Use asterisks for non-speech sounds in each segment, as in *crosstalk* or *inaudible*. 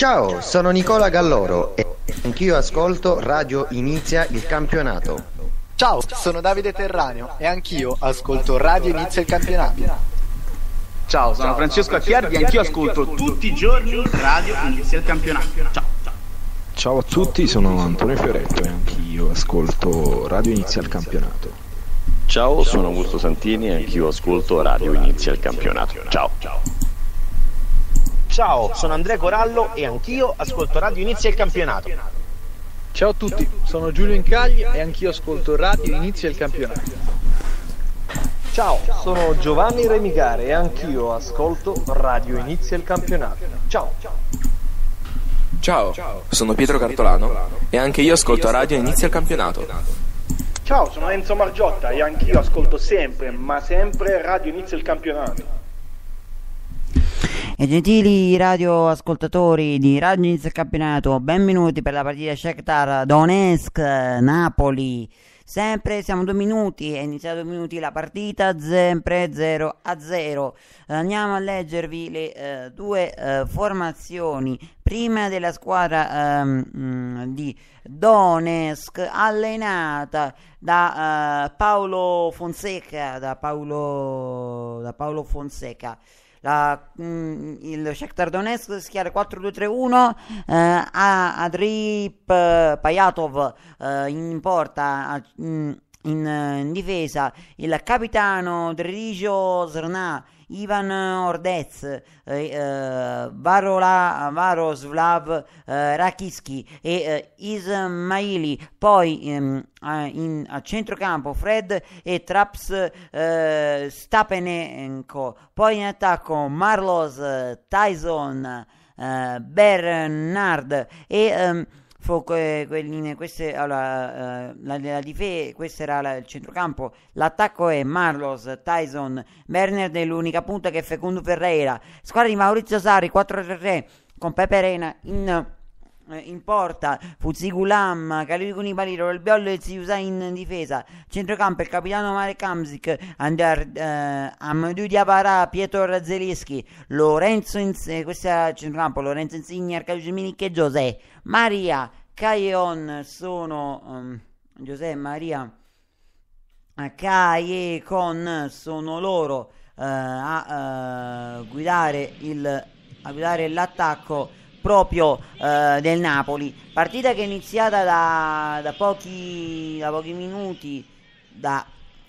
Ciao, sono Nicola Galloro e anch'io ascolto Radio Inizia il campionato. Ciao, sono Davide Terraneo e anch'io ascolto Radio Inizia il campionato. Ciao, sono Francesco Acchiardi e anch'io ascolto tutti i giorni Radio Inizia il campionato. Ciao. Ciao a tutti, sono Antonio Fioretto e anch'io ascolto Radio Inizia il campionato. Ciao, sono Augusto Santini e anch'io ascolto Radio Inizia il campionato. Ciao. Ciao, sono Andrea Corallo e anch'io ascolto Radio Inizia il Campionato. Ciao a tutti, sono Giulio Incagli e anch'io ascolto Radio Inizia il Campionato. Ciao, sono Giovanni Remigare e anch'io ascolto Radio Inizia il Campionato. Ciao! Ciao, sono Pietro Cartolano e anche io ascolto Radio Inizia il Campionato. Ciao, sono Enzo Margiotta e anch'io ascolto sempre, ma sempre Radio Inizia il Campionato. E gentili radioascoltatori di Radio Inizio Campionato, benvenuti per la partita Shakhtar Donetsk Napoli. Sempre siamo due minuti, è iniziata due minuti la partita, sempre 0 a 0. Andiamo a leggervi le eh, due eh, formazioni. Prima della squadra ehm, mm, di Donetsk, allenata da eh, Paolo Fonseca, da Paolo, da Paolo Fonseca la, mh, mm, il Shakhtar Donetsk schiare 4-2-3-1 eh, a Adrip eh, Payatov eh, in porta a, mh, mm, in, eh, in, difesa il capitano Drigio Srna, Ivan Ordez, eh, eh, Varola, Varoslav eh, Rakiski e eh, Ismaili, poi ehm, a, in, a centrocampo Fred e Traps eh, Stapenenko, poi in attacco Marlos eh, Tyson. Eh, Bernard e ehm, Fo, quelline, queste, allora, uh, la, la difesa, questo era la, il centrocampo. L'attacco è Marlos, Tyson, Werner dell'unica punta che è Fecundo Ferreira. Squadra di Maurizio Sarri 4-3-3 con Pepe Arena in eh, in porta Fuzzigulam, Caliri Cunibaliro, Olbiollo e Ziusa in difesa, centrocampo il capitano Marek Kamzik, Andar, eh, Amadou Diabara, Pietro Zelischi, Lorenzo Insigne, eh, questo è centrocampo, Lorenzo Insigne, Arcadio Minic e José, Maria, Caeon sono... Um, Giuseppe Maria eh, Caie con sono loro eh, a, eh, guidare il, a guidare l'attacco proprio eh, del Napoli. Partita che è iniziata da, da, pochi, da pochi, minuti, da,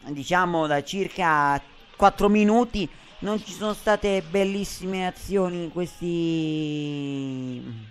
diciamo da circa 4 minuti, non ci sono state bellissime azioni in questi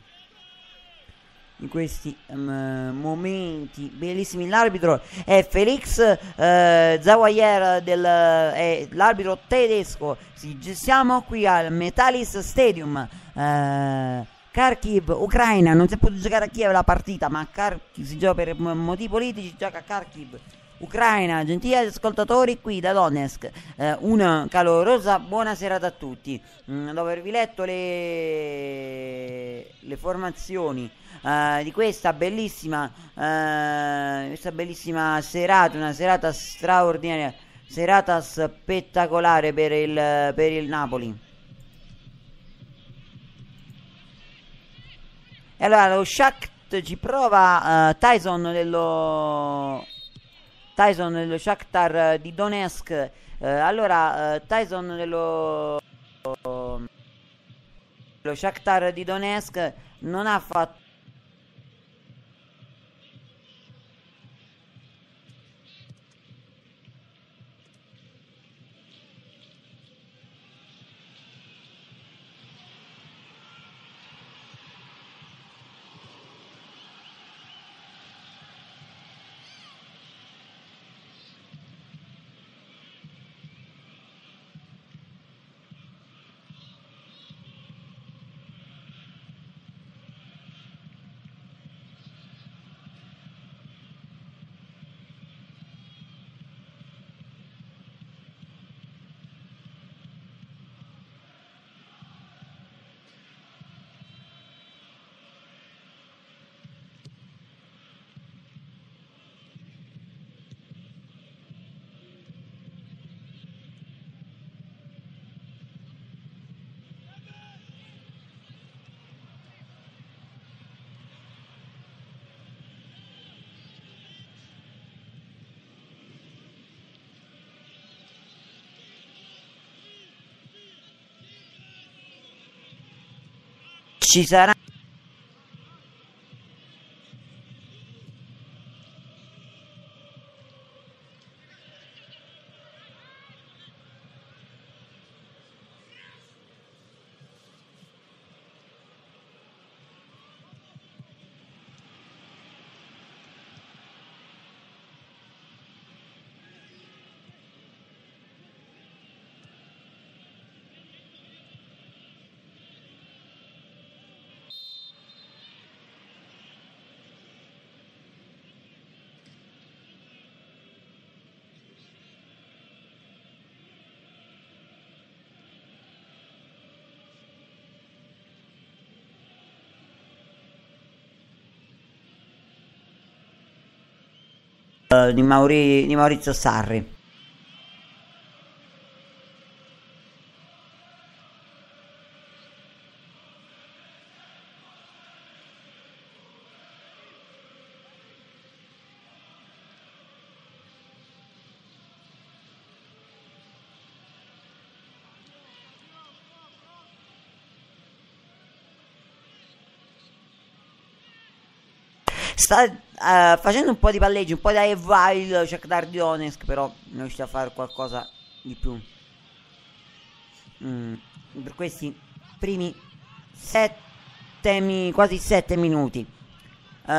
in questi um, momenti bellissimi l'arbitro è Felix eh, Zawayer del, eh, l'arbitro tedesco sì, siamo qui al Metalis Stadium eh, Kharkiv, Ucraina, non si è potuto giocare a Kiev la partita, ma Kharkiv si gioca per motivi politici, gioca a Kharkiv. Ucraina, gentili ascoltatori qui da Donetsk, eh, una calorosa buona a tutti. Mm, dopo avervi letto le, le formazioni eh, di questa bellissima, eh, questa bellissima serata, una serata straordinaria, serata spettacolare per il, per il Napoli. E allora lo Shakt ci prova, uh, Tyson dello... Tyson dello Shakhtar di Donetsk. Uh, allora uh, Tyson dello... Lo Shakhtar di Donetsk non ha fatto she said Eh, di, Mauri, di Maurizio Sarri. Sta Uh, facendo un po' di palleggi, un po' da Evile, Shakhtar Donetsk, però non riuscì a fare qualcosa di più. Mm, per questi primi sette, quasi 7 minuti. Uh,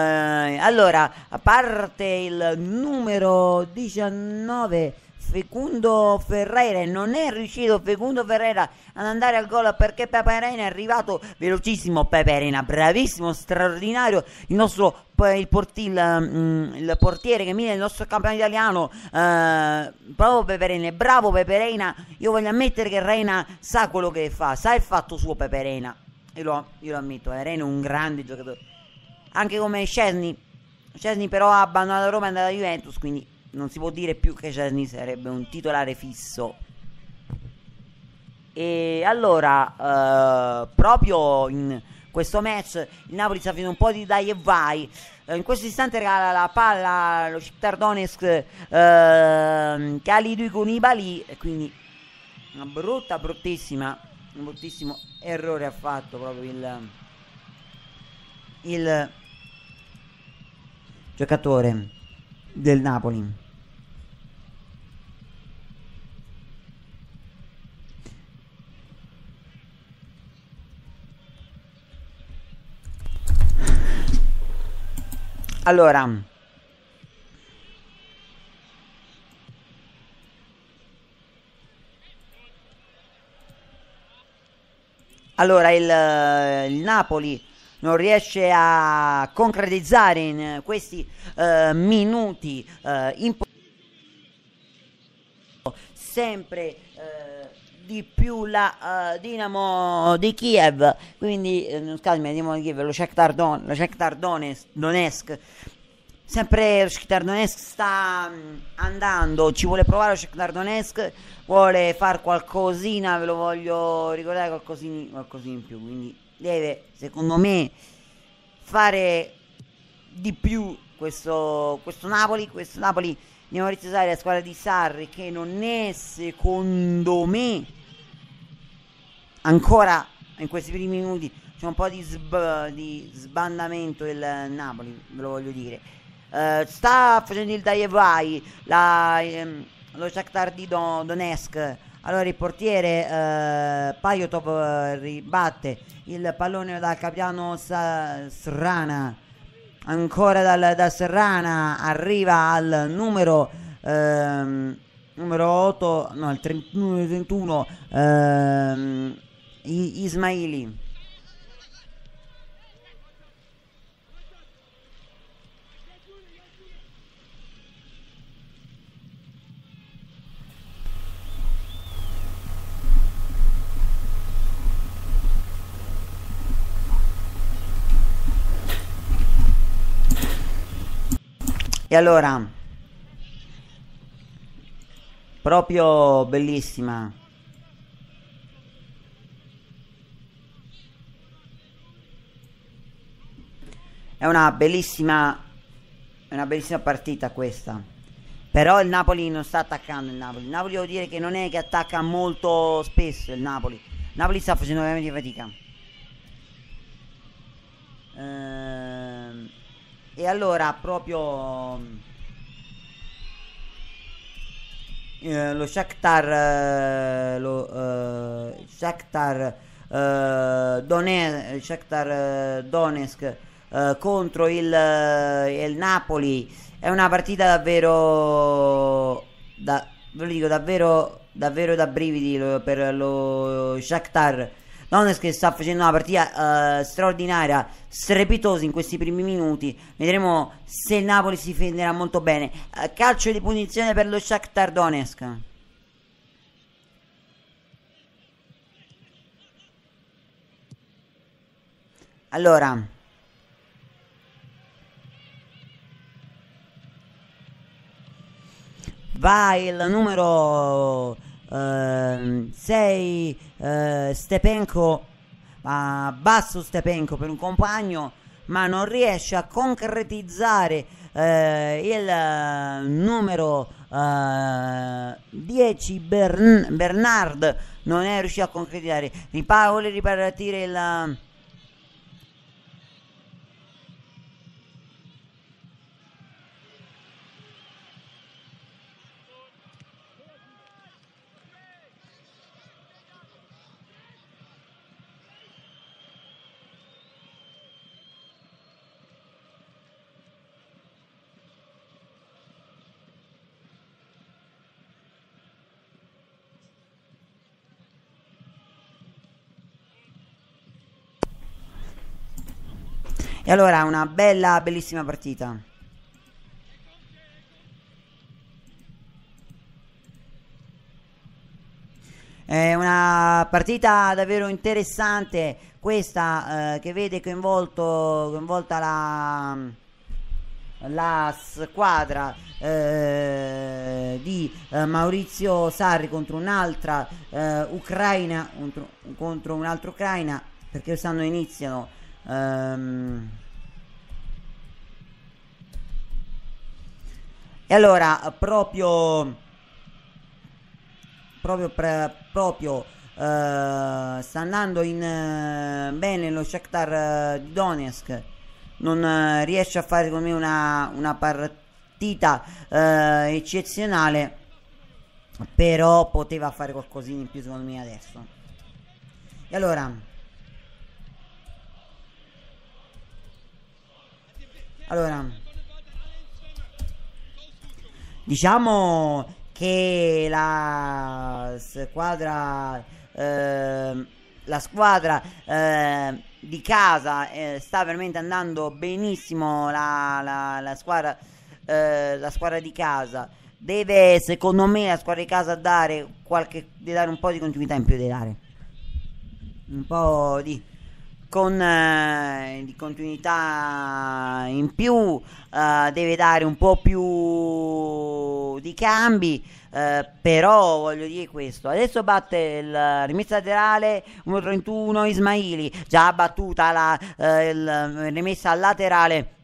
allora, a parte il numero 19 Fecundo Ferreira non è riuscito Fecundo Ferreira ad andare al gol perché Peperena è arrivato velocissimo Peperena bravissimo straordinario il nostro eh, il, porti, mm, il, portiere che mira il nostro campione italiano eh, bravo Peperena bravo Peperena io voglio ammettere che Reina sa quello che fa sa il fatto suo Peperena io lo, io lo ammetto Reina è un grande giocatore anche come Scesni Cesni però ha abbandonato Roma e andato a Juventus, quindi non si può dire più che Cerny sarebbe un titolare fisso. E allora, eh, proprio in questo match, il Napoli sta facendo un po' di dai e vai. Eh, in questo istante regala la palla allo Shakhtar Donetsk eh, Kalidui con Ibali, quindi una brutta, bruttissima, un bruttissimo errore ha fatto proprio il, il giocatore del Napoli. Allora, allora il, il, Napoli non riesce a concretizzare in questi uh, minuti uh, eh, importanti sempre uh, di più la uh, Dinamo di Kiev, quindi eh, scusami, la Dinamo di Kiev, lo Shakhtar, Don, lo Shakhtar Donetsk, Donetsk. Sempre lo Shakhtar Donetsk sta mm, andando, ci vuole provare lo Shakhtar Donetsk, vuole far qualcosina, ve lo voglio ricordare qualcosina, qualcosina in più, quindi deve secondo me fare di più questo, questo Napoli, questo Napoli Andiamo a rizzare la squadra di Sarri che non è secondo me ancora in questi primi minuti c'è un po' di, sb- di sbandamento del Napoli, ve lo voglio dire. Uh, sta facendo il dai e vai la, ehm, lo Shakhtar di Don- Donetsk. Allora il portiere uh, eh, Paiotov eh, ribatte il pallone dal capitano Sa- Srana ancora dal, da Serrana arriva al numero ehm, numero 8 no al 31 ehm, Ismaili E allora, proprio bellissima. È una bellissima, una bellissima partita questa. Però il Napoli non sta attaccando il Napoli. Il Napoli devo dire che non è che attacca molto spesso il Napoli. Il Napoli sta facendo veramente fatica. Ehm e allora proprio... Eh, lo Shakhtar eh, lo eh, Shakhtar eh, Donetsk, Shakhtar eh, Donetsk eh, contro il, il, Napoli è una partita davvero da, ve lo dico davvero davvero da brividi per lo Shakhtar Lones che sta facendo una partita uh, straordinaria, strepitosa in questi primi minuti. Vedremo se il Napoli si difenderà molto bene. Uh, calcio di punizione per lo Shakhtar Donetsk. Allora, va il numero ehm, sei eh, Stepenko a basso Stepenko per un compagno ma non riesce a concretizzare eh, il eh, numero eh, 10 Bern- Bernard non è riuscito a concretizzare Ripa- vuole ripartire il allora una bella, bellissima partita. È una partita davvero interessante questa eh, che vede coinvolto, coinvolta la, la squadra eh, di eh, Maurizio Sarri contro un'altra eh, Ucraina contro, contro un'altra Ucraina perché stanno iniziano ehm, E allora, proprio, proprio, pre, proprio eh, sta andando in, eh, bene lo Shakhtar eh, di Donetsk, non eh, riesce a fare con me una, una partita eh, eccezionale, però poteva fare qualcosina in più secondo me adesso. E allora... Allora, Diciamo che la squadra, eh, la squadra eh, di casa eh, sta veramente andando benissimo. La, la, la squadra, eh, la squadra di casa deve, secondo me, la squadra di casa dare, qualche, dare un po' di continuità in più. Deve dare un po' di con eh, di continuità in più, eh, deve dare un po' più di cambi, eh, però voglio dire questo, adesso batte il rimessa laterale 1.31 Ismaili, già battuta la eh, rimessa laterale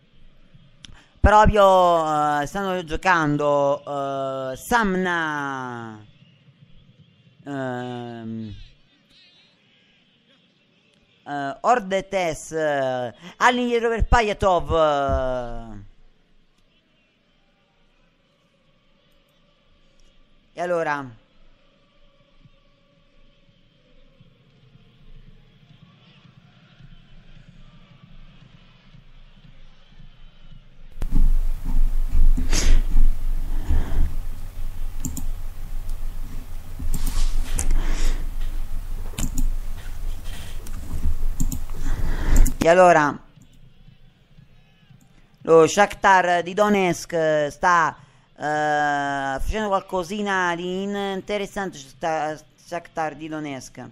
proprio eh, stanno giocando eh, Samna ehm, uh, eh, Ordetes, uh, eh, all'indietro per Pajatov. Eh. e allora Quindi allora lo Shakhtar di Donetsk eh, sta eh, facendo qualcosina di interessante sta, Shakhtar di Donetsk.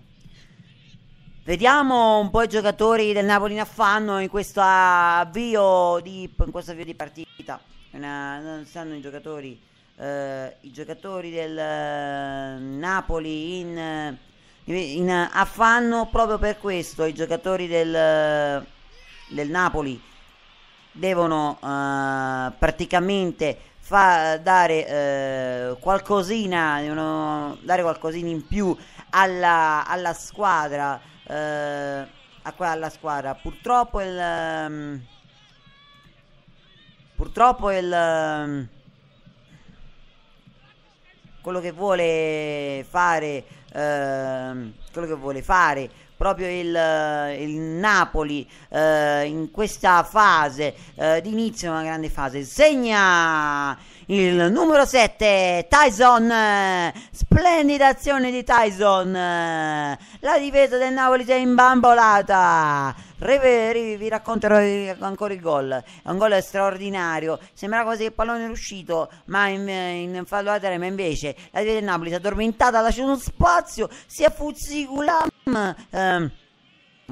Vediamo un po' i giocatori del Napoli in fanno in questo avvio di, questo avvio di partita. Una, non stanno i giocatori, eh, i giocatori del eh, Napoli in in eh, affanno proprio per questo i giocatori del, del Napoli devono eh, praticamente fa, dare eh, qualcosina devono dare qualcosina in più alla, alla squadra eh, alla squadra purtroppo il um, purtroppo il um, quello che vuole fare Ehm, quello che vuole fare proprio il, eh, il Napoli eh, in questa fase eh, di inizio una grande fase segna il numero 7 Tyson eh, splendida azione di Tyson eh. la difesa del Napoli si è imbambolata Reveri, vi racconterò ancora il gol. È un gol straordinario. Sembra quasi che il pallone è uscito, ma in, in fallo terra Ma invece la difesa del Napoli si è addormentata, ha lasciato uno spazio, si è fuzzigulata. Ehm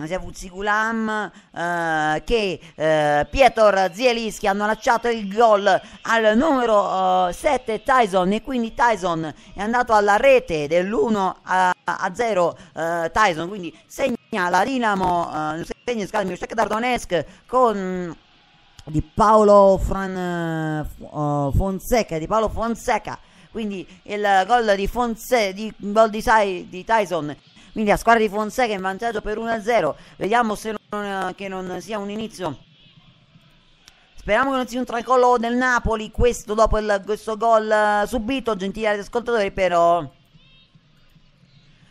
sia Fuziculam eh, che eh, Pietor Zielinski hanno lasciato il gol al numero eh, 7 Tyson e quindi Tyson è andato alla rete dell'1 a, a 0 eh, Tyson quindi segna la Dinamo eh, segna scusami Shakhtar Donetsk con di Paolo Fran, uh, Fonseca di Paolo Fonseca quindi il gol di Fonseca di, di, di Tyson quindi la squadra di Fonseca in vantaggio per 1-0. Vediamo se non, eh, che non sia un inizio. Speriamo che non sia un tracollo del Napoli. Questo dopo il, questo gol eh, subito, gentili ascoltatori, però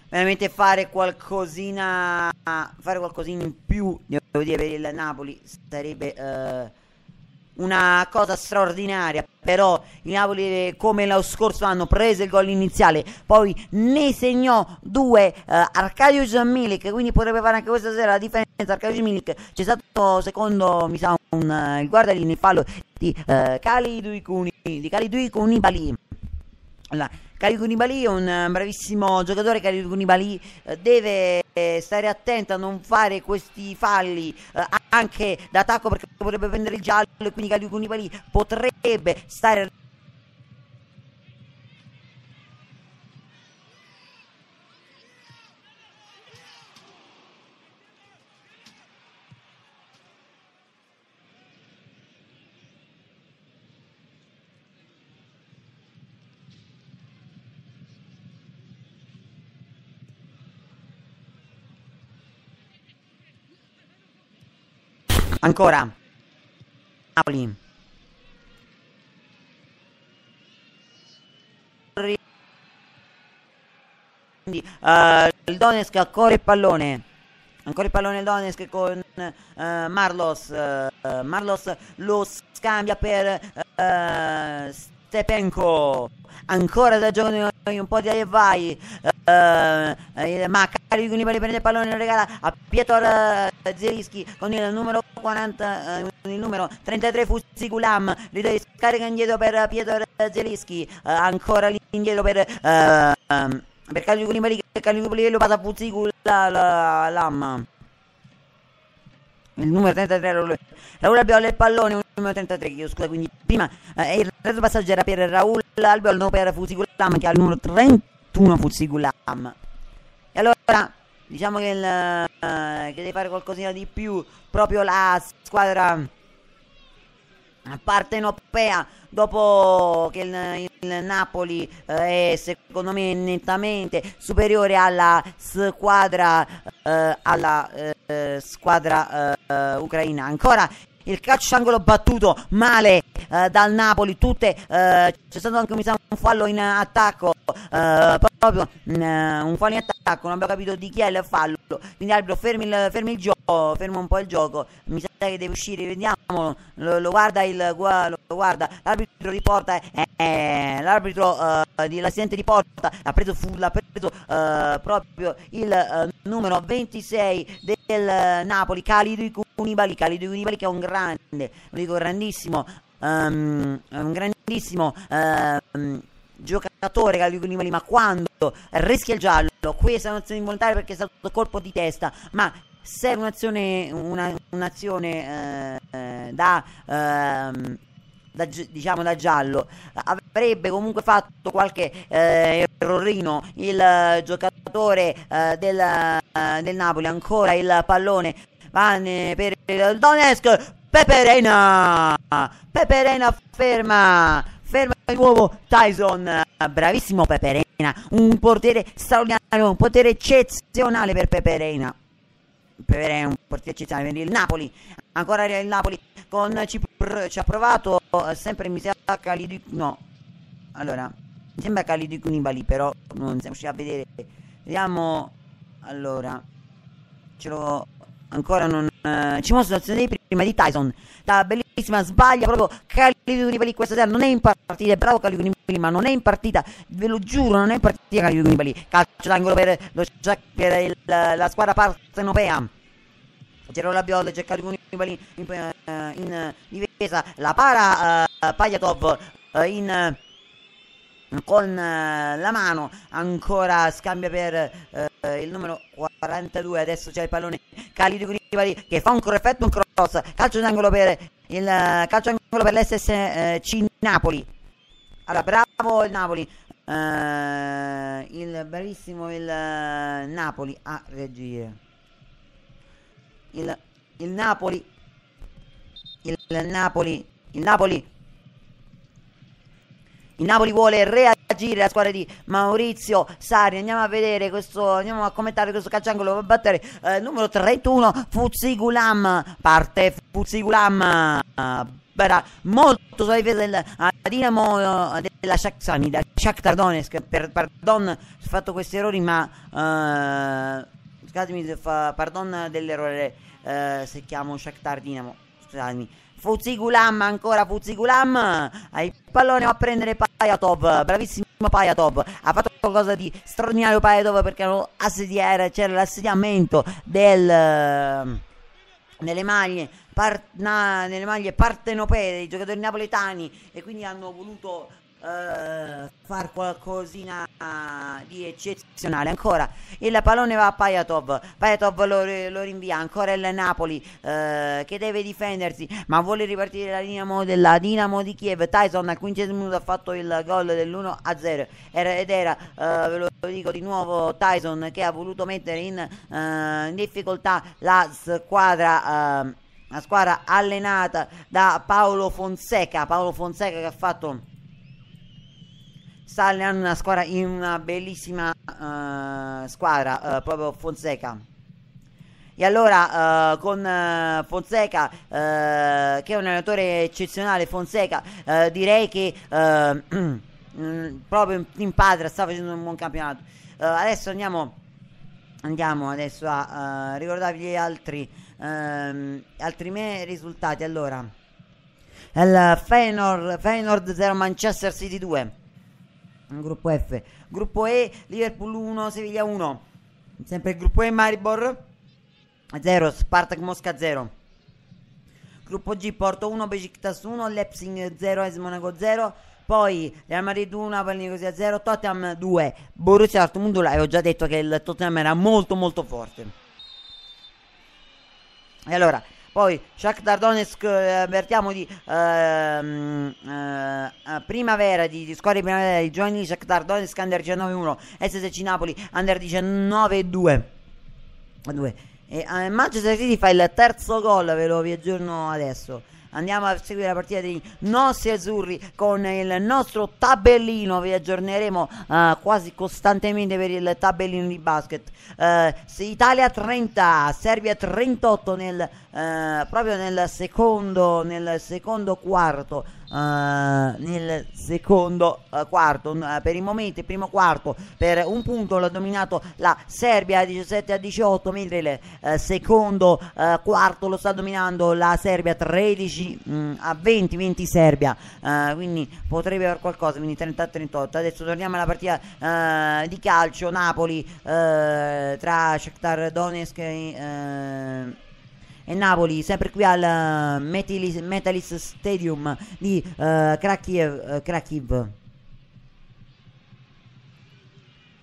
veramente fare qualcosina fare qualcosina in più devo dire per il Napoli sarebbe eh, una cosa straordinaria però il Napoli eh, come lo scorso anno prese il gol iniziale poi ne segnò due eh, Arcadius Milik quindi potrebbe fare anche questa sera la differenza Arcadius Milik c'è stato secondo mi sa un, uh, il guardalinee fallo di eh, Kalidou Kuni di Cali Kuni Bali allora, Cario Koulibaly è un eh, bravissimo giocatore, Cario Koulibaly eh, deve eh, stare attento a non fare questi falli anche d'attacco perché potrebbe prendere il giallo e quindi Cario Koulibaly potrebbe stare Ancora. Napoli. Quindi uh, il Donetsk ancora il pallone. Ancora il pallone il Donetsk con uh, Marlos. Uh, Marlos lo scambia per Stepenko. Ancora da giovane un po' di vai. Uh, Uh, eh, di eh, Unibali prende il pallone e lo regala a Pietro uh, eh, Zerischi con il numero 40 uh, il numero 33 Fuzzi Gulam scarica indietro per Pietro Zerischi ancora lì indietro per um, per Calio Unibali di Unibali lo passa a Fuzzi Gulam il numero 33 Raul, Albiol il pallone il numero 33 chiedo scusa quindi prima eh, il retro passaggio era per Raul Albiol non per Fusi Gulam che ha il numero 33 fuzzi gulam. E allora, diciamo che, il, eh, che deve fare qualcosina di più proprio la squadra partenopea dopo che il, il Napoli eh, è secondo me nettamente superiore alla squadra eh, alla eh, eh squadra eh, eh, ucraina ancora il calcio angolo battuto male eh, dal Napoli, tutte, eh, c'è stato anche mi sa, un fallo in attacco, eh, proprio mh, mm, un fuori in attacco, non abbiamo capito di chi è il fallo. Quindi Albero fermi il, fermi il gioco, ferma un po' il gioco. Mi sa che deve uscire, vediamo, Lo, lo guarda il lo, lo guarda. L'arbitro riporta. Eh, eh, l'arbitro eh, di, l'assistente di porta ha preso, fu, ha preso eh, proprio il eh, numero 26 del eh, Napoli, Calido Cunibali, Calido Cunibali che è un grande, lo dico grandissimo, um, un grandissimo uh, giocatore Caliguri Mali, ma quando rischia il giallo, questa è un'azione involontaria perché è stato colpo di testa, ma serve un'azione, una, un'azione eh, da, eh, da, diciamo da giallo avrebbe comunque fatto qualche eh, errorino il giocatore eh, del, eh, del, Napoli ancora il pallone va eh, per il Donetsk Peperena Peperena ferma ferma di nuovo Tyson, bravissimo Peperena, un portiere straordinario, un potere eccezionale per Peperena. Peperena è un portiere eccezionale per il Napoli, ancora il Napoli con ci, ci ha provato eh, sempre mi sa Calidi no. Allora, mi sembra Calidi Kunibali, però non siamo riusciti a vedere. Vediamo allora ce l'ho ancora non eh, ci mostra l'azione dei prima di Tyson. La bellissima sbaglia proprio Calibri questa sera. Non è in partita, bravo Calibri, ma non è in partita, ve lo giuro, non è in partita Calibri. Calcio d'angolo per lo Jack, la, la squadra partenopea. Ruggero Labiolo c'è Giancarlo Nibali in, in, eh, in, difesa la para uh, eh, Pagliatov uh, eh, in uh, con la mano ancora scambia per il numero 42 adesso c'è il pallone Calidio Nibali che fa un corretto un calcio d'angolo per il calcio d'angolo per l'SSC eh, Napoli allora bravo il Napoli eh, il bravissimo il eh, Napoli a reagire il, il Napoli il Napoli il Napoli il Napoli vuole reagire reagire la squadra di Maurizio Sari. Andiamo a vedere questo, andiamo a commentare questo calciangolo. Va a battere eh, numero 31 Gulam. Parte Fuzzigulam. Barà molto sulla difesa del Dinamo uh, della Shakhsani, da Shakhtar Donetsk. Per, pardon, ho fatto questi errori, ma uh, scusatemi se fa pardon dell'errore eh, se chiamo Shakhtar Dinamo. Scusatemi. Gulam ancora Gulam il pallone va a prendere Pajatov, bravissimo Paiatov ha fatto qualcosa di straordinario Paiatov perché erano assediare, c'era l'assediamento del, ehm, nelle maglie Part, na, nelle maglie partenopee dei giocatori napoletani e quindi hanno voluto eh, far qualcosina eh, di eccezionale ancora il pallone va a Pajatov Pajatov lo, lo rinvia ancora il Napoli eh, che deve difendersi ma vuole ripartire la Dinamo della Dinamo di Kiev Tyson al quindicesimo minuto ha fatto il gol dell'1 a 0 er, ed era eh, ve lo dico di nuovo Tyson che ha voluto mettere in, eh, in difficoltà la squadra eh, la squadra allenata da Paolo Fonseca Paolo Fonseca che ha fatto sta allenando una squadra in una bellissima uh, squadra, uh, proprio Fonseca. E allora uh, con Fonseca, che è un allenatore eccezionale, Fonseca, direi che *clears throat* mm, proprio in padre sta facendo un buon campionato. adesso andiamo, andiamo adesso a ricordarvi gli altri, ehm, altri miei risultati. Allora, il Feyenoord, Feyenoord 0 Manchester City 2. Gruppo F. Gruppo E, Liverpool 1, Siviglia 1. Sempre il gruppo E, Maribor 0, Spartak Mosca 0. Gruppo G, Porto 1, Besiktas 1, Leipzig 0, Esmonaco 0. Poi Real Madrid 1, Palnicosia 0, Tottenham 2, Borussia Dortmund 1. Avevo già detto che il Tottenham era molto molto forte. E allora, poi Shakhtar Donetsk, eh, avvertiamo di ehm, eh, eh primavera, di, di squadre primavera di giovanili Shakhtar Donetsk under 19-1, SSC Napoli under 19-2. 2. E, eh, Manchester City fa il terzo gol, ve lo vi aggiorno adesso andiamo a seguire la partita dei nostri azzurri con il nostro tabellino, vi aggiorneremo uh, quasi costantemente per il tabellino di basket. Uh, Italia 30, Serbia 38 nel, uh, proprio nel secondo, nel secondo quarto. Eh, nel secondo eh, quarto. Eh, per il momento il primo quarto per un punto l'ha dominato la Serbia 17 a 18, mentre il secondo quarto lo sta dominando la Serbia 13 a 20, 20 mm, Serbia. quindi potrebbe avere qualcosa, quindi 30 a 38. Adesso torniamo alla partita di calcio Napoli tra Shakhtar Donetsk e e Napoli, sempre qui al eh, Metalis, Metalis Stadium di uh, eh, Krakiev. Uh, eh, Krakiev.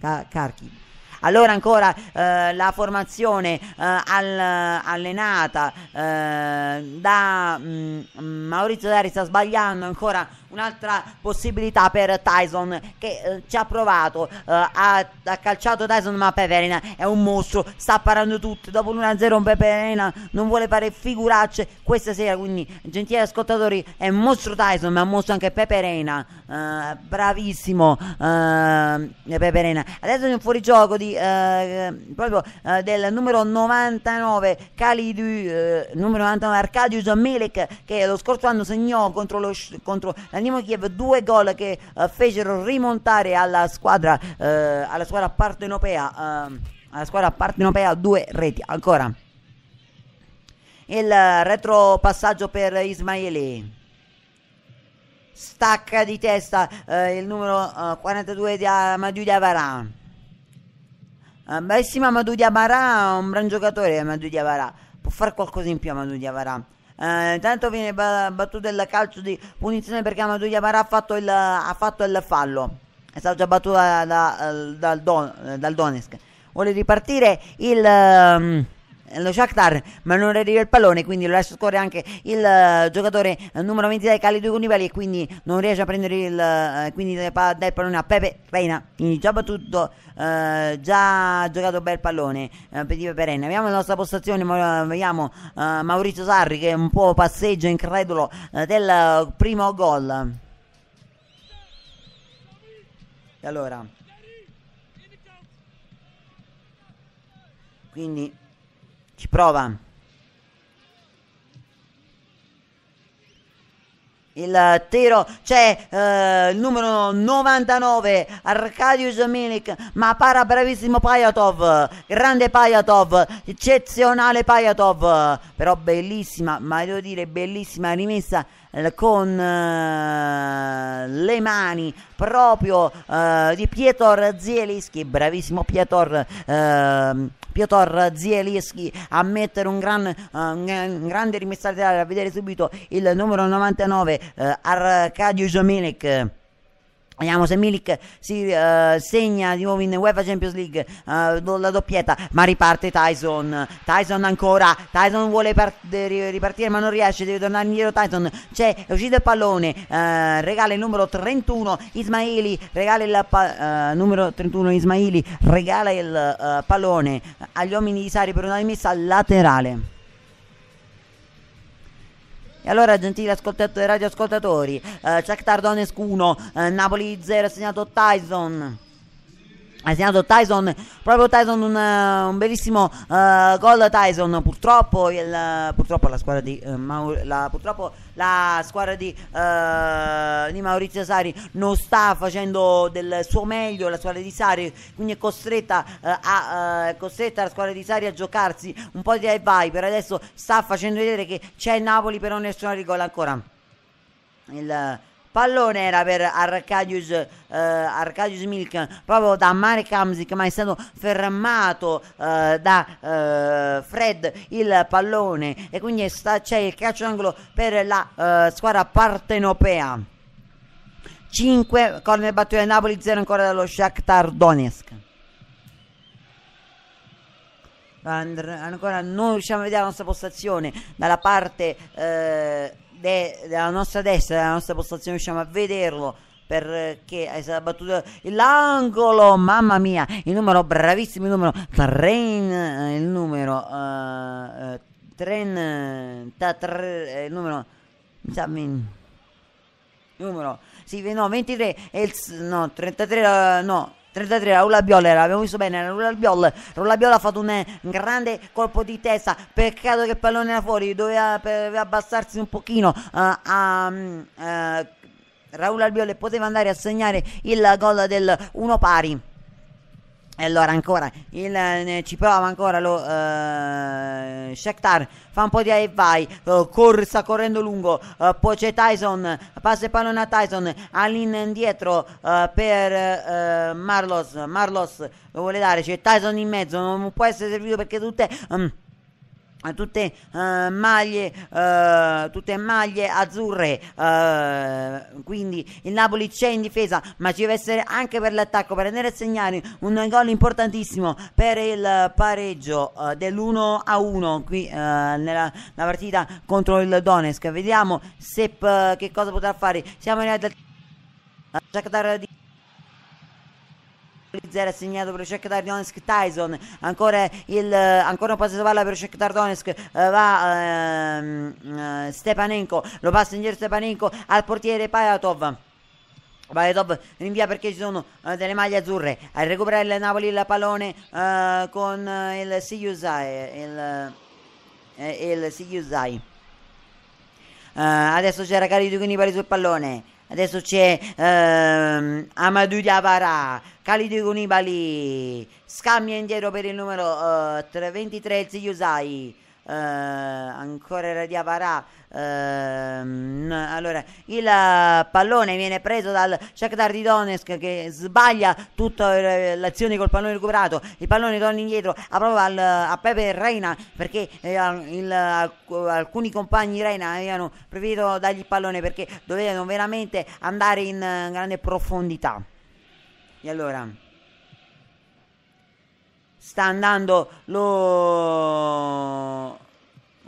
Kharkiv. Allora ancora eh, la formazione eh, al, allenata eh, da mh, mm, Maurizio Dari sta sbagliando ancora un'altra possibilità per Tyson che eh, ci ha provato, eh, ha, ha, calciato Tyson ma Peperina è un mostro, sta parando tutto, dopo l'1-0 Peperina non vuole fare figuracce questa sera, quindi gentili ascoltatori è un mostro Tyson ma è un mostro anche Peperina, eh, bravissimo eh, Peperina. Adesso è un fuorigioco di, eh, proprio eh, del numero 99 Khalidou, numero 99 Arcadius Melek che lo scorso anno segnò contro, lo, contro la Andiamo Kiev, due gol che eh, fecero rimontare alla squadra, eh, alla squadra partenopea. Eh, alla squadra partenopea due reti ancora il retropassaggio per Ismaili stacca di testa eh, il numero eh, 42 di Amadou Diavara eh, bellissima Amadou Diavara un gran giocatore Amadou Diavara può fare qualcosa in più Amadou Diavara eh, intanto viene battuto il calcio di punizione perché Amadou Yamara ha fatto il, ha fatto il fallo. È stato già battuto da, da, dal, Don, dal, Donetsk. Vuole ripartire il... Um, eh, lo Shakhtar ma non arriva il pallone quindi lo lascia scorrere anche il eh, giocatore eh, numero 26 Calidou Cunivali e quindi non riesce a prendere il quindi dà pallone a Pepe Reina quindi già battuto eh, già giocato bel pallone eh, per Pepe Reina vediamo la nostra postazione ma, vediamo eh, Maurizio Sarri che è un po' passeggio incredulo eh, del primo gol e allora quindi ci prova. Il tiro c'è eh, il numero 99 Arkadius Milik ma para bravissimo Pajatov grande Pajatov eccezionale Pajatov però bellissima ma devo dire bellissima rimessa eh, con eh, le mani proprio eh, di Pietor Zielinski, bravissimo Pietor. Ehm, Piotor Zielinski a mettere un, gran, uh, un grande rimessa laterale a vedere subito il numero 99 uh, Arcadio Jomilek Vediamo se Milik si uh, segna di nuovo in UEFA Champions League uh, la doppietta, ma riparte Tyson. Tyson ancora, Tyson vuole ripartire ma non riesce, deve tornare indietro Tyson. C'è, è uscito il pallone, uh, regala il numero 31 Ismaili, regala il pa- numero 31 Ismaili, regala il pallone agli uomini di Sari per una rimessa laterale. E allora, gentili ascoltatori radioascoltatori, eh, Shakhtar Donetsk 1, eh, Napoli 0 segnato Tyson ha segnato Tyson, proprio Tyson un, eh, un bellissimo uh, gol Tyson purtroppo, il, purtroppo, la squadra di, uh, eh, Maur- la, purtroppo la squadra di, uh, di Maurizio Sari non sta facendo del suo meglio la squadra di Sari quindi è costretta, a, costretta la squadra di Sari a giocarsi un po' di vai vai per adesso sta facendo vedere che c'è Napoli però nessuno rigola ancora il Pallone era per Arcadius, eh, Arcadius Milk proprio da Marek Hamzik, ma è stato fermato eh, da eh, Fred il pallone e quindi sta, c'è il calcio d'angolo per la eh, squadra partenopea. 5 corner battute da Napoli, 0 ancora dallo Shakhtar Donetsk. And- ancora non riusciamo a vedere la nostra postazione dalla parte eh, de- dalla nostra destra, dalla nostra postazione riusciamo a vederlo perché è stata battuta l'angolo, mamma mia, il numero bravissimo, il numero Tren, eh, il numero uh, Tren, ta, tre, il numero numero sì, no, 23 il, no, 33 no, 33 Raul Albiol l'abbiamo visto bene Raul Albiol Raul Albiol ha fatto eh, un, grande colpo di testa peccato che il pallone era fuori doveva, doveva abbassarsi un pochino eh, a uh, uh, uh, Raul Albiol poteva andare a segnare il gol del 1 pari e allora ancora il, eh, ci prova ancora lo eh, Shakhtar fa un po' di e vai eh, corre, sta correndo lungo eh, poi c'è Tyson passa il pallone a Tyson all'indietro eh, per eh, Marlos Marlos lo vuole dare c'è Tyson in mezzo non può essere servito perché tutte um, Ah, tutte, eh, maglie, eh, tutte maglie azzurre eh, quindi il Napoli c'è in difesa ma ci deve essere anche per l'attacco per andare a segnare un gol importantissimo per il pareggio eh, dell'1 a 1 qui eh, nella partita contro il Donetsk vediamo se eh, che cosa potrà fare siamo arrivati al Shakhtar di ha segnato per Shakhtar Donetsk Tyson ancora, il, ancora un passo di palla per Shakhtar Donetsk eh, va ehm, eh, Stepanenko lo passa indietro Stepanenko al portiere Pajatov Baletov rinvia perché ci sono uh, delle maglie azzurre a recuperare il Napoli il pallone uh, con uh, il Siusai il, eh, il Siusai adesso c'era Cariduchini pari sul pallone adesso c'è ehm, Amadou Diavara, Khalid Koulibaly, scambio indietro per il numero eh, 23 Ziyusai eh, ancora di Ra. Ehm, allora, il pallone viene preso dal Shakhtar di Donetsk che sbaglia tutta eh, l'azione col pallone recuperato. Il pallone torna indietro a prova al, a Pepe Reina perché eh, il, alcuni compagni Reina avevano preferito dargli il pallone perché dovevano veramente andare in eh, grande profondità. E allora sta andando lo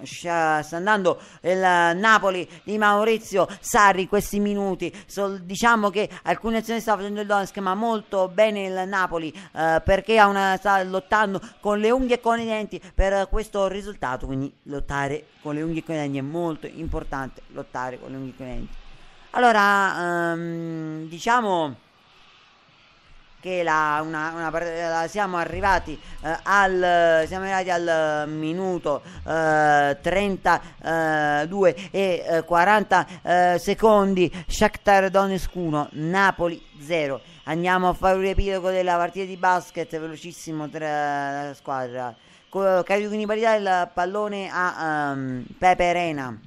sta andando il Napoli di Maurizio Sarri questi minuti Sol, diciamo che alcune azioni sta facendo il Donetsk ma molto bene il Napoli eh, perché una, sta lottando con le unghie e con i denti per questo risultato quindi lottare con le unghie e con i denti è molto importante lottare con le unghie e con i denti allora ehm, diciamo che la, una, una, la siamo, arrivati, eh, al, siamo arrivati al minuto eh, 32 eh, e 40 eh, eh, secondi Shakhtar Donetsk 1 Napoli 0 andiamo a fare un riepilogo della partita di basket velocissimo tra la squadra Cariucini Parità il pallone a um, Pepe Arena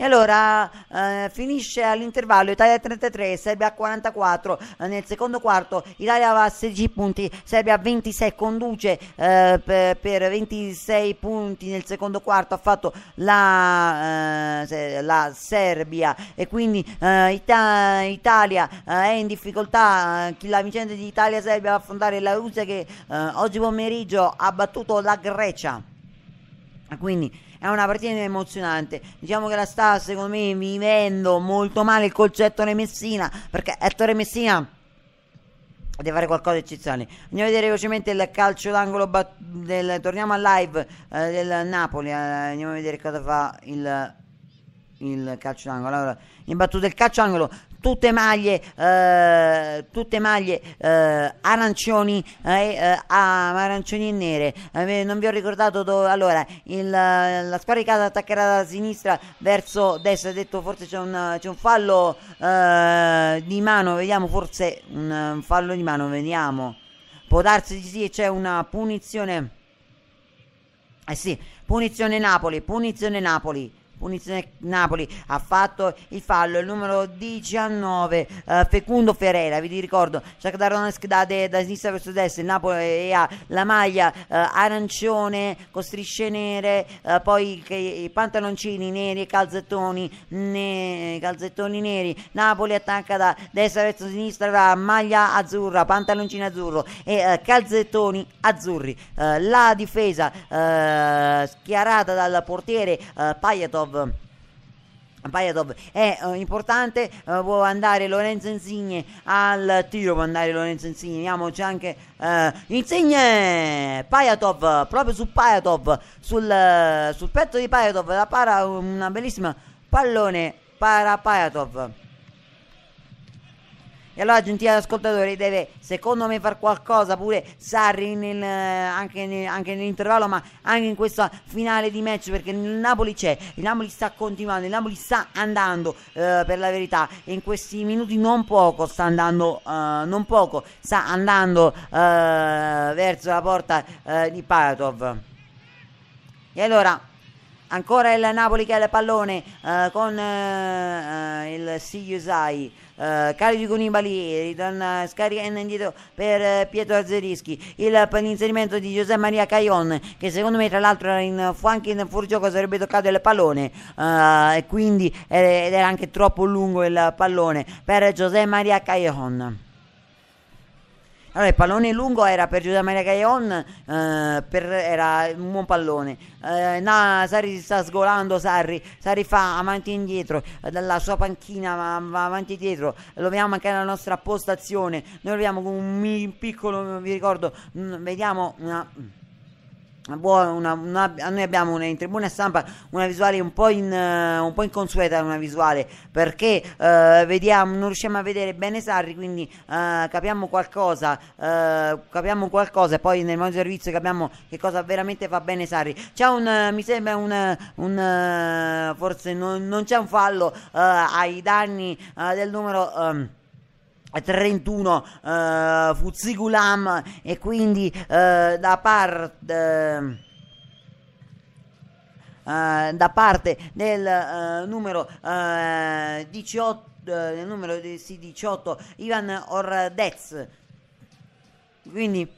e allora eh, finisce all'intervallo Italia 33, Serbia 44, eh, nel secondo quarto Italia va a 16 punti, Serbia 26, conduce eh, per, per, 26 punti nel secondo quarto, ha fatto la, eh, la Serbia e quindi eh, Ita- Italia è in difficoltà, la vicenda di Italia-Serbia va a affrontare la Russia che oggi pomeriggio ha battuto la Grecia. Quindi è una partita emozionante. Diciamo che la sta, secondo me, vivendo molto male il concetto di Messina, perché Ettore Messina deve fare qualcosa di eccezionale. Andiamo a vedere velocemente il calcio d'angolo. Bat- del, torniamo al live eh, del Napoli. Eh, andiamo a vedere cosa fa il, il calcio d'angolo. Allora, in battuta il calcio d'angolo tutte maglie, eh, tutte maglie eh, arancioni, eh, eh ah, arancioni e nere. Eh, non vi ho ricordato dove. Allora, il, la squadra attaccherà da sinistra verso destra. Detto forse c'è un, c'è un fallo eh, di mano. Vediamo, forse un, un fallo di mano. Vediamo. Può darsi di sì, c'è una punizione. Eh sì, punizione Napoli, punizione Napoli punizione Napoli ha fatto il fallo il numero 19 eh, Fecundo Ferreira vi ricordo Shakhtar Donetsk da, de, da sinistra verso destra il Napoli ha la maglia eh, arancione con strisce nere eh, poi che, i pantaloncini neri e calzettoni, ne, calzettoni neri Napoli attacca da destra verso sinistra la maglia azzurra pantaloncini azzurro e eh, calzettoni azzurri eh, la difesa eh, schiarata dal portiere Pajatov Pajadov. Pajadov è uh, importante, uh, può andare Lorenzo Insigne al tiro, può andare Lorenzo Insigne, vediamoci anche uh, Insigne, Pajatov, proprio su Pajatov, sul, sul petto di Pajatov, la para una bellissima pallone para Pajatov. E allora, gentili ascoltatori, deve secondo me far qualcosa pure Sarri nel, eh, anche, nel, anche, nell'intervallo, ma anche in questa finale di match perché il Napoli c'è, il Napoli sta continuando, il Napoli sta andando eh, per la verità. E In questi minuti non poco sta andando, eh, non poco sta andando eh, verso la porta eh, di Paratov. E allora ancora il Napoli che ha il pallone eh, con eh, eh il Siusai eh, carichi con i balieri, donna scarica indietro per eh, Pietro Azzerischi, il paninserimento di Giuseppe Maria Caion, che secondo me tra l'altro era in, fu anche in fuorigioco, sarebbe toccato il pallone, eh, e quindi eh, ed era anche troppo lungo il pallone per Giuseppe Maria Caion. Allora, il pallone lungo era per Giuseppe Maria Gaion, eh, per, era un buon pallone. Eh, no, Sarri si sta sgolando, Sarri, Sarri fa avanti e indietro, dalla sua panchina va, va avanti e dietro, lo vediamo anche nella nostra postazione, noi lo vediamo con un piccolo, vi ricordo, mm, vediamo una... Una, una, noi abbiamo una, in tribuna stampa una visuale un po', in, uh, un po inconsueta una visuale perché uh, vediamo, non riusciamo a vedere bene Sarri quindi uh, capiamo qualcosa capiamo qualcosa e poi nel momento del servizio capiamo che cosa veramente fa bene Sarri c'è un mi sembra un, un forse non, non, c'è un fallo ai danni del numero um, 31 eh, Fuzigulam e quindi eh, da parte eh, eh da parte del eh, numero 18 eh, del numero di sì, 18 Ivan Ordez quindi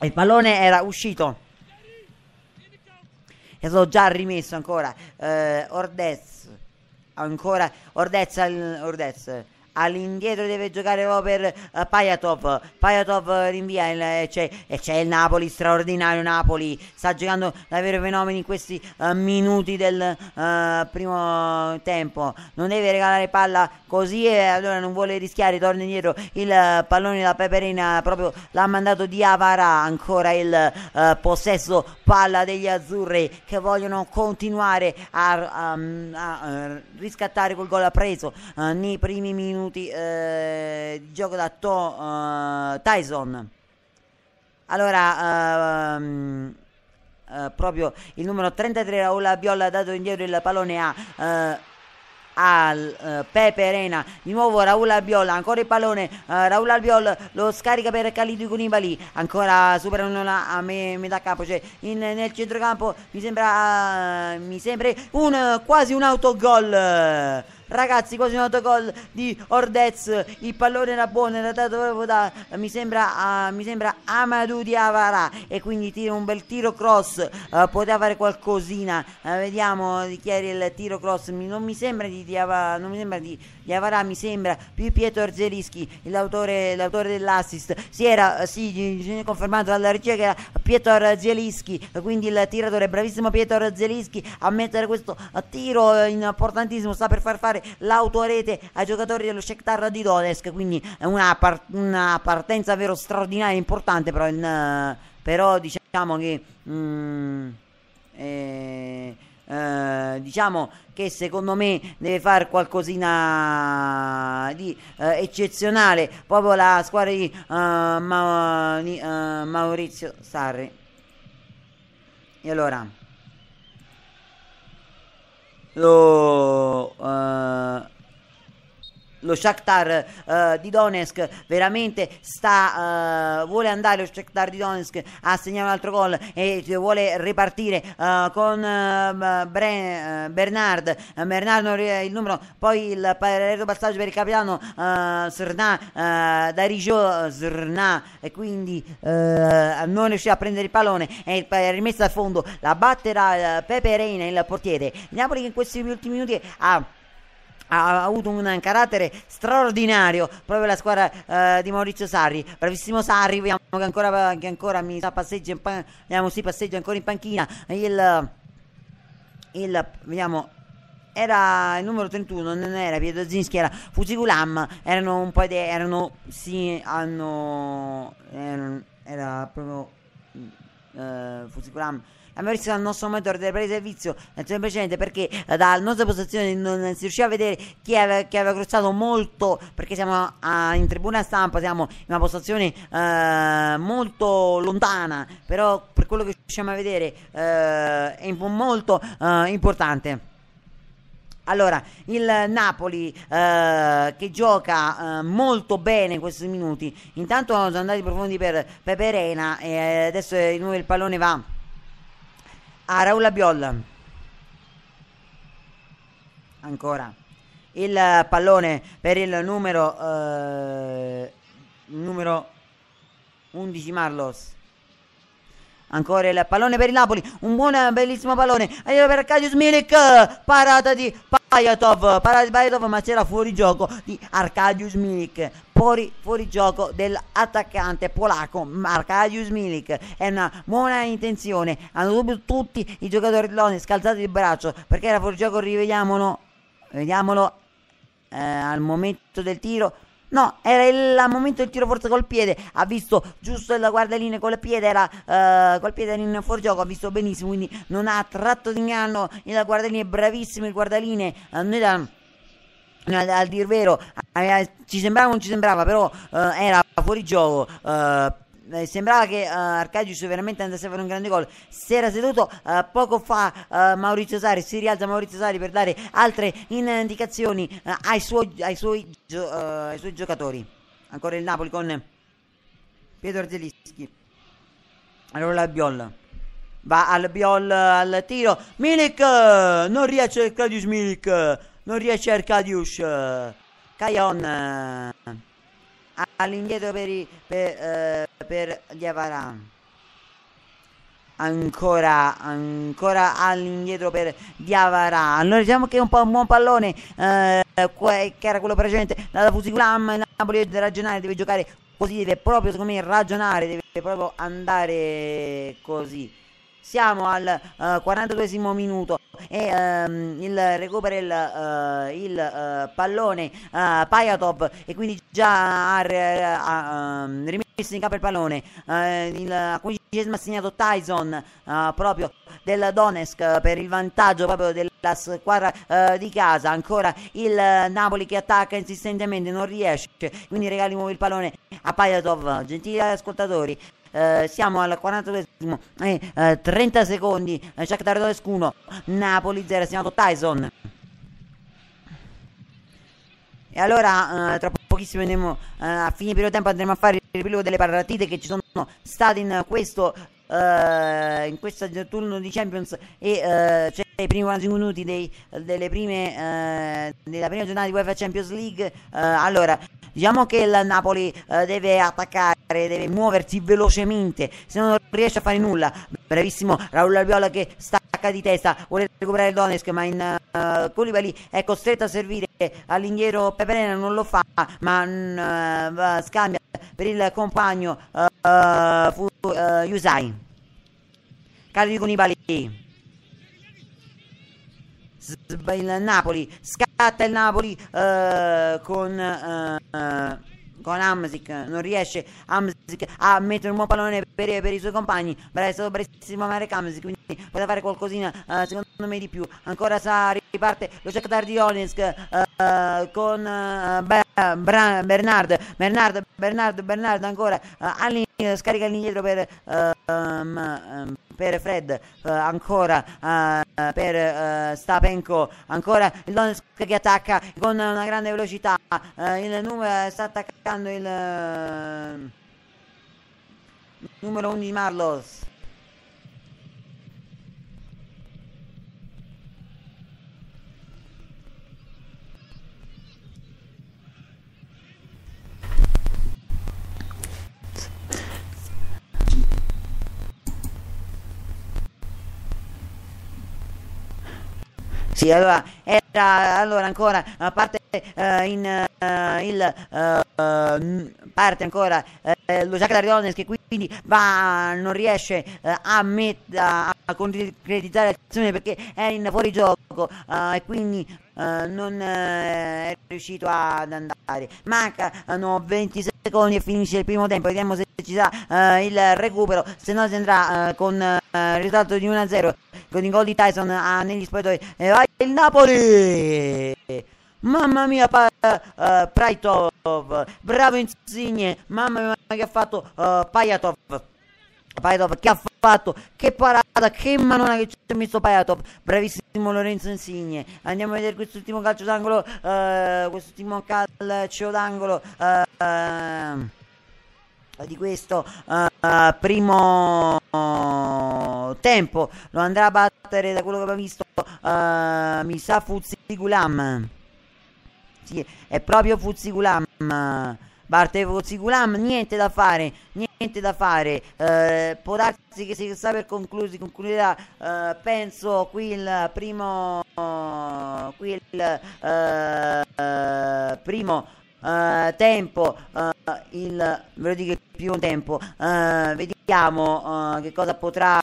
il pallone era uscito e sono già rimesso ancora Ordez ancora Ordez, Ordez all'indietro deve giocare per uh, Pajatov Pajatov rinvia il, eh, c'è, c'è, il Napoli straordinario Napoli sta giocando davvero fenomeni in questi uh, minuti del uh, primo tempo non deve regalare palla così e allora non vuole rischiare torna indietro il pallone da Peperina proprio l'ha mandato di Avarà. ancora il possesso palla degli azzurri che vogliono continuare a, a, a, a riscattare col gol appreso nei primi minuti minuti eh, di gioco da To eh, Tyson. Allora, ehm, eh, proprio il numero 33 Raul Abiola ha dato indietro il pallone a eh, al eh, Pepe Arena di nuovo Raul Albiol ancora il pallone eh, Raul Albiol lo scarica per Calidou Koulibaly ancora superano la, a me, metà campo cioè in, nel centrocampo mi sembra uh, mi sembra un, quasi un autogol Ragazzi, quasi un autogol di Ordez. Il pallone era buono, era dato proprio da mi sembra, uh, mi sembra Amadou di Avara. E quindi tira un bel tiro cross. Uh, poteva fare qualcosina. Uh, vediamo di chi era il tiro cross. Mi, non mi sembra di, di Avara, non mi sembra di, di Avara, mi sembra più Pietro Arzerischi, l'autore, l'autore dell'assist. Si era, si eh, sì, confermato dalla regia che era Pietro Arzerischi. Quindi il tiratore, bravissimo Pietro Arzerischi a mettere questo tiro importantissimo. Sta per far fare dare l'autorete ai giocatori dello Shakhtar di Donetsk quindi è una, par- una partenza vero straordinaria importante però, in, eh, però diciamo che mm, eh, eh, diciamo che secondo me deve fare qualcosina di eh, eccezionale proprio la squadra di, uh, Ma- di uh, Maurizio Sarri e allora 然后，嗯。lo Shakhtar uh, di Donetsk veramente sta uh, vuole andare lo Shakhtar di Donetsk a segnare un altro gol e vuole ripartire uh, con Bre- Bernard non è il numero poi il reto passaggio per il capitano uh, Srna da Rigio Srna e quindi non riuscì a prendere il pallone e il, rimessa a fondo la batterà Pepe Reina il portiere Napoli che in questi ultimi minuti ha ha avuto un carattere straordinario proprio la squadra eh, di Maurizio Sarri bravissimo Sarri vediamo che ancora, che ancora mi sa passeggia in pan- vediamo, si passeggia ancora in panchina il, il vediamo era il numero 31, non era Pietro Pietrozinski, era Fusigulam, erano un po' di... erano... sì, hanno... Erano, era proprio... Uh, mm, eh, Fusigulam a Maurizio dal nostro monitore del servizio semplicemente perché eh, dalla nostra postazione non si riusciva a vedere chi aveva, chi aveva crossato molto perché siamo a, in tribuna stampa siamo in una postazione eh, molto lontana però per quello che riusciamo a vedere eh, è molto eh, importante allora, il Napoli eh, che gioca eh, molto bene in questi minuti. Intanto sono andati profondi per Peperena e adesso di nuovo il pallone va Araula Biolla. Ancora. Il pallone per il numero, eh, numero 11 Marlos. Ancora il pallone per il Napoli. Un buon bellissimo pallone. Arriva per Cadius Milik. Parata di parla di Pajatov ma c'era fuori gioco di Arkadiusz Milik fuori, fuori gioco dell'attaccante polacco Arkadiusz Milik è una buona intenzione hanno dovuto tutti i giocatori dell'ONU scalzati il braccio perché era fuori gioco rivediamolo vediamolo eh, al momento del tiro No, era il momento del tiro forza col piede. Ha visto giusto il guardaline col piede, era uh, col piede in fuorigioco. Ha visto benissimo, quindi non ha tratto di inganno il guardaline. Bravissimo il guardaline. Uh, noi da, al dir vero, eh, ci sembrava o non ci sembrava, però uh, era fuori gioco eh, sembrava che uh, Arcadius veramente andasse a fare un grande gol. Si era seduto uh, poco fa uh, Maurizio Sari, si rialza Maurizio Sari per dare altre indicazioni ai, suoi, ai, suoi, ai suoi giocatori. Ancora il Napoli con Pietro Zelischi. Allora la Biol va al Biol al tiro. Milik non riesce Arcadius Milik, non riesce Arcadius. Caion all'indietro per, i, per, eh, per Diavara ancora, ancora all'indietro per Diavara. Allora diciamo che è un po' un buon pallone, eh, che era quello precedente, dalla Fusiclam. il Napoli deve ragionare, deve giocare così, deve proprio secondo me ragionare, deve proprio andare così siamo al uh, eh, 42esimo minuto e um, il recupera il, uh, il uh, pallone uh, Pajatop e quindi già ha, ehm, rimesso in capo il pallone il quindicesimo segnato Tyson proprio del Donetsk per il vantaggio proprio della squadra di casa ancora il Napoli che attacca insistentemente non riesce quindi regaliamo il pallone a Paiatov gentili ascoltatori eh, siamo al 42esimo, eh, 30 eh, secondi, eh, Shakhtar Donetsk 1, Napoli 0, segnato Tyson. E allora, eh, tra pochissimo andremo, a fine periodo tempo andremo a fare il riepilogo delle partite che ci sono state in questo eh, in questo turno di Champions e eh, c'è cioè, i primi 40 minuti dei, delle prime, eh, della prima giornata di UEFA Champions League allora diciamo che il Napoli deve attaccare deve muoversi velocemente se non riesce a fare nulla bravissimo Raul Albiola che stacca di testa vuole recuperare il Donetsk ma in uh, Koulibaly è costretto a servire all'inghiero Peperena non lo fa ma uh, scambia per il compagno uh, fu uh, Yusai Cagliari con i pali il Napoli scatta il Napoli uh, con uh, con Amsic non riesce Amsic a mettere un buon pallone per, per i suoi compagni bravo bravissimo Marek Amsic quindi poteva fare qualcosina uh, secondo me di più ancora Sari riparte lo Shakhtar di Donetsk uh, eh, con eh, Bra- Bra- Bernard Bernard Bernard Bernard ancora all'interno scarica all'indietro per, uh, um, per Fred, uh, ancora uh, per Stapenko, ancora il Donetsk che attacca con una grande velocità, il numero sta attaccando il numero 1 di Marlos. Sì, allora era allora ancora a parte uh, in uh, il uh, parte ancora eh, lo Jacques Dariones che quindi va, non riesce a, met- a, concretizzare l'azione perché è in fuori fuorigioco e quindi non è riuscito ad andare. Mancano 26 secondi e finisce il primo tempo. Vediamo se ci sarà uh, il recupero, se no si andrà uh, con uh, eh, risalto di 1-0 con i gol di Tyson uh, negli spogliatoi. E vai il Napoli! Mamma mia, pa- Praitov, bravo Insigne, mamma mia che ha fatto Pajatov. Paetov che ha fatto, che parata, che manona che ci ha messo Paetov, bravissimo Lorenzo Insigne, andiamo a vedere quest'ultimo calcio d'angolo, uh, quest'ultimo calcio d'angolo uh, uh, di questo eh, primo tempo, lo andrà a battere da quello che abbiamo visto uh, sa Fuzzi Gulam, sì, è proprio Fuzzi Gulam Bartevo Gulam, niente da fare niente da fare eh, può darsi che si sta per conclusi, concluderà eh, penso qui il primo qui il eh, eh primo eh, tempo eh, il ve lo dico il primo tempo vediamo che cosa potrà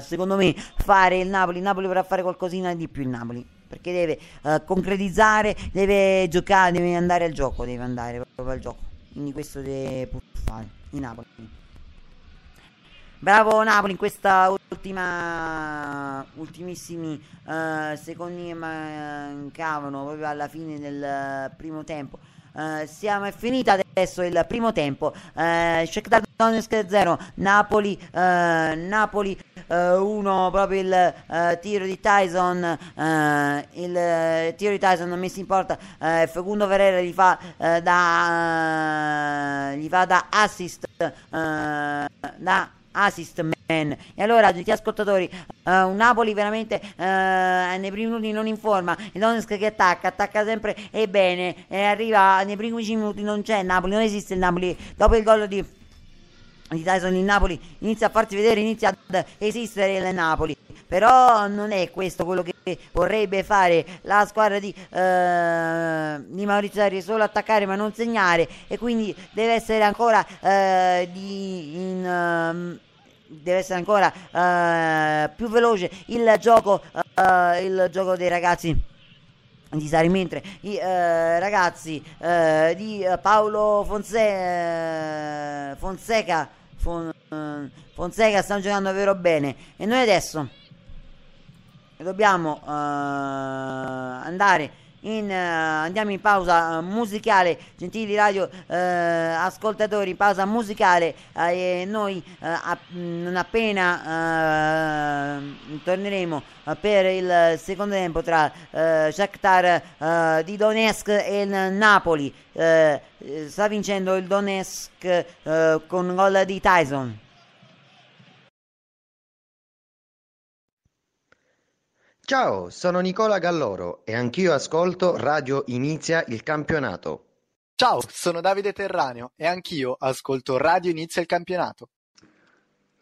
secondo me fare il Napoli il Napoli vorrà fare qualcosina di più il Napoli perché deve uh, concretizzare, deve giocare, deve andare al gioco, deve andare proprio al gioco quindi questo de- può fare in Napoli bravo Napoli in questa ultima ultimissimi uh, secondi che mancavano proprio alla fine del primo tempo eh, siamo, è finita adesso il primo tempo. Uh, Shakhtar Donetsk 0, Napoli, uh, Napoli 1, proprio il tiro di Tyson, il tiro di Tyson non messo in porta, Facundo Ferrera gli fa, da, gli fa da assist, da assist man. E allora, tutti gli ascoltatori, uh, un Napoli veramente uh, nei primi minuti non in forma, il Donetsk che attacca, attacca sempre e bene, e arriva nei primi 15 minuti non c'è Napoli, non esiste il Napoli, dopo il gol di di Tyson il Napoli inizia a farsi vedere, inizia ad esistere il Napoli. Però non è questo quello che vorrebbe fare la squadra di, eh, di Maurizio Sarri, solo attaccare ma non segnare e quindi deve essere ancora eh, di, in, ehm, deve essere ancora eh, più veloce il gioco, eh, il gioco dei ragazzi di stare mentre i eh, ragazzi eh, di eh, Paolo Fonse, eh, Fonseca Fon, eh, Fonseca stanno giocando davvero bene e noi adesso dobbiamo eh, andare in, uh, andiamo in pausa eh, musicale, gentili radio uh, ascoltatori, pausa musicale uh, e noi app- non appena torneremo per il secondo tempo tra eh, Shakhtar di Donetsk e Napoli. sta vincendo il Donetsk con gol di Tyson. Ciao, sono Nicola Galloro e anch'io ascolto Radio Inizia il campionato. Ciao, sono Davide Terraneo e anch'io ascolto Radio Inizia il campionato.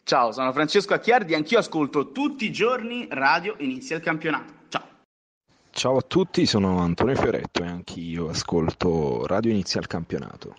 Ciao, sono Francesco Acchiardi e anch'io ascolto tutti i giorni Radio Inizia il campionato. Ciao. Ciao a tutti, sono Antonio Fioretto e anch'io ascolto Radio Inizia il campionato.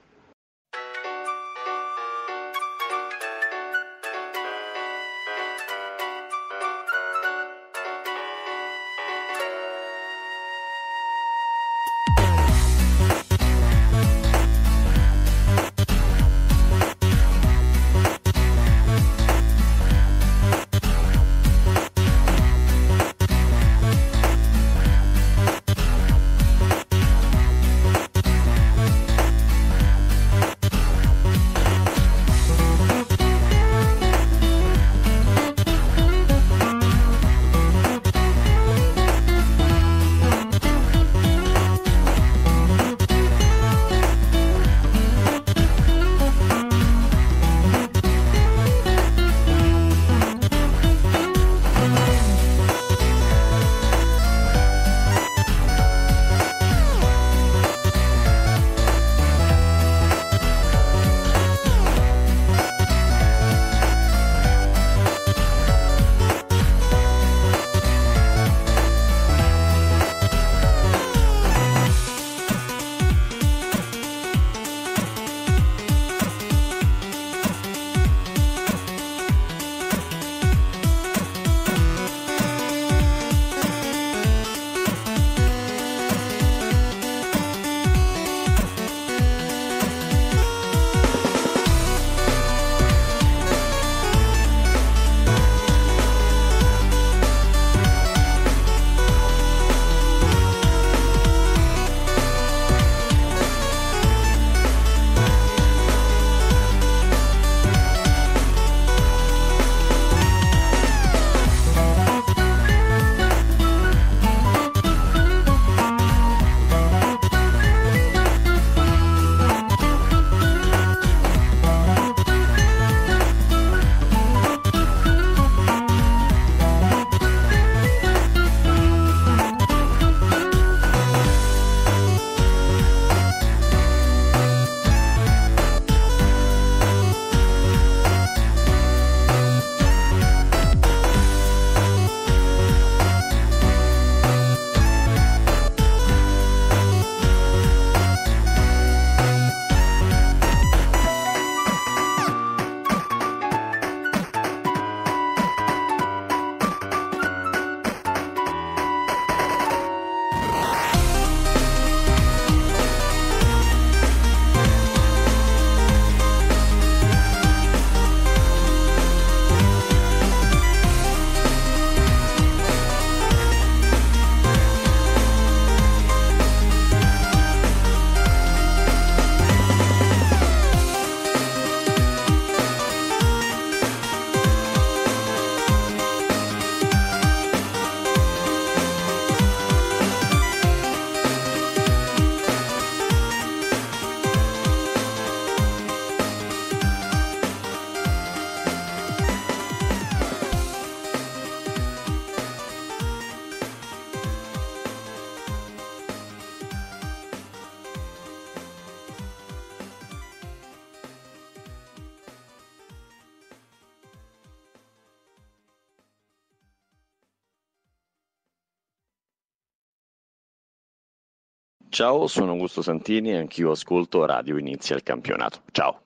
Ciao, sono Augusto Santini e anch'io ascolto Radio Inizia il Campionato. Ciao.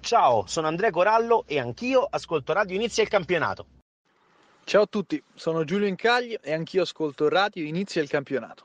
Ciao, sono Andrea Corallo e anch'io ascolto Radio Inizia il Campionato. Ciao a tutti, sono Giulio Incagli e anch'io ascolto Radio Inizia il Campionato.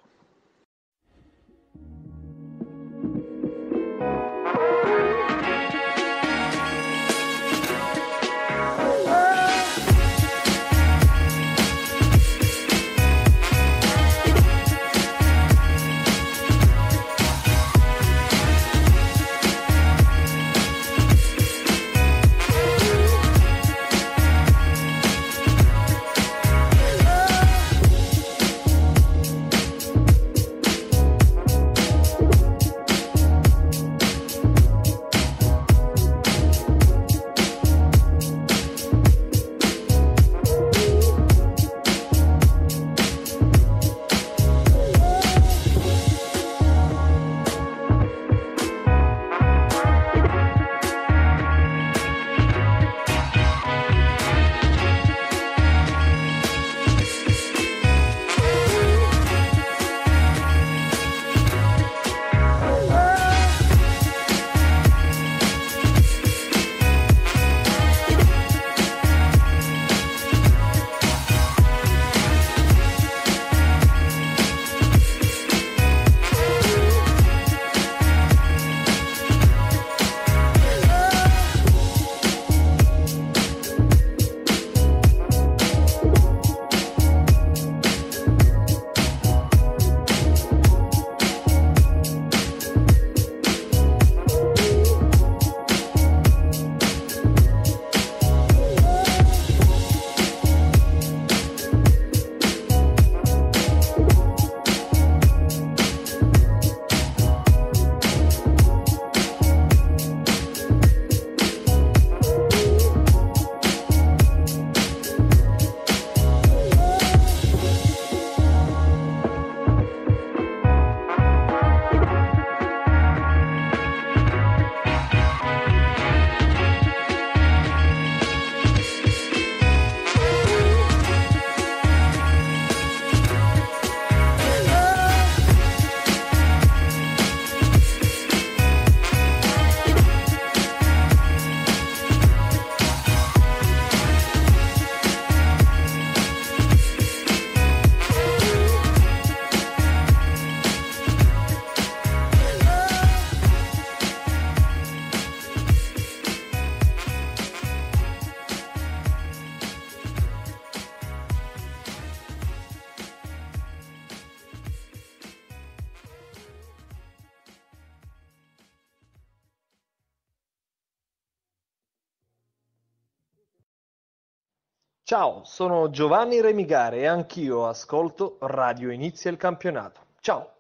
Ciao, sono Giovanni Remigare e anch'io ascolto Radio Inizia il Campionato. Ciao!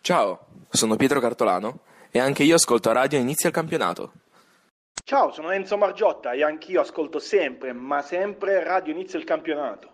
Ciao, sono Pietro Cartolano e anche io ascolto Radio Inizia il Campionato. Ciao, sono Enzo Margiotta e anch'io ascolto sempre, ma sempre Radio Inizia il Campionato.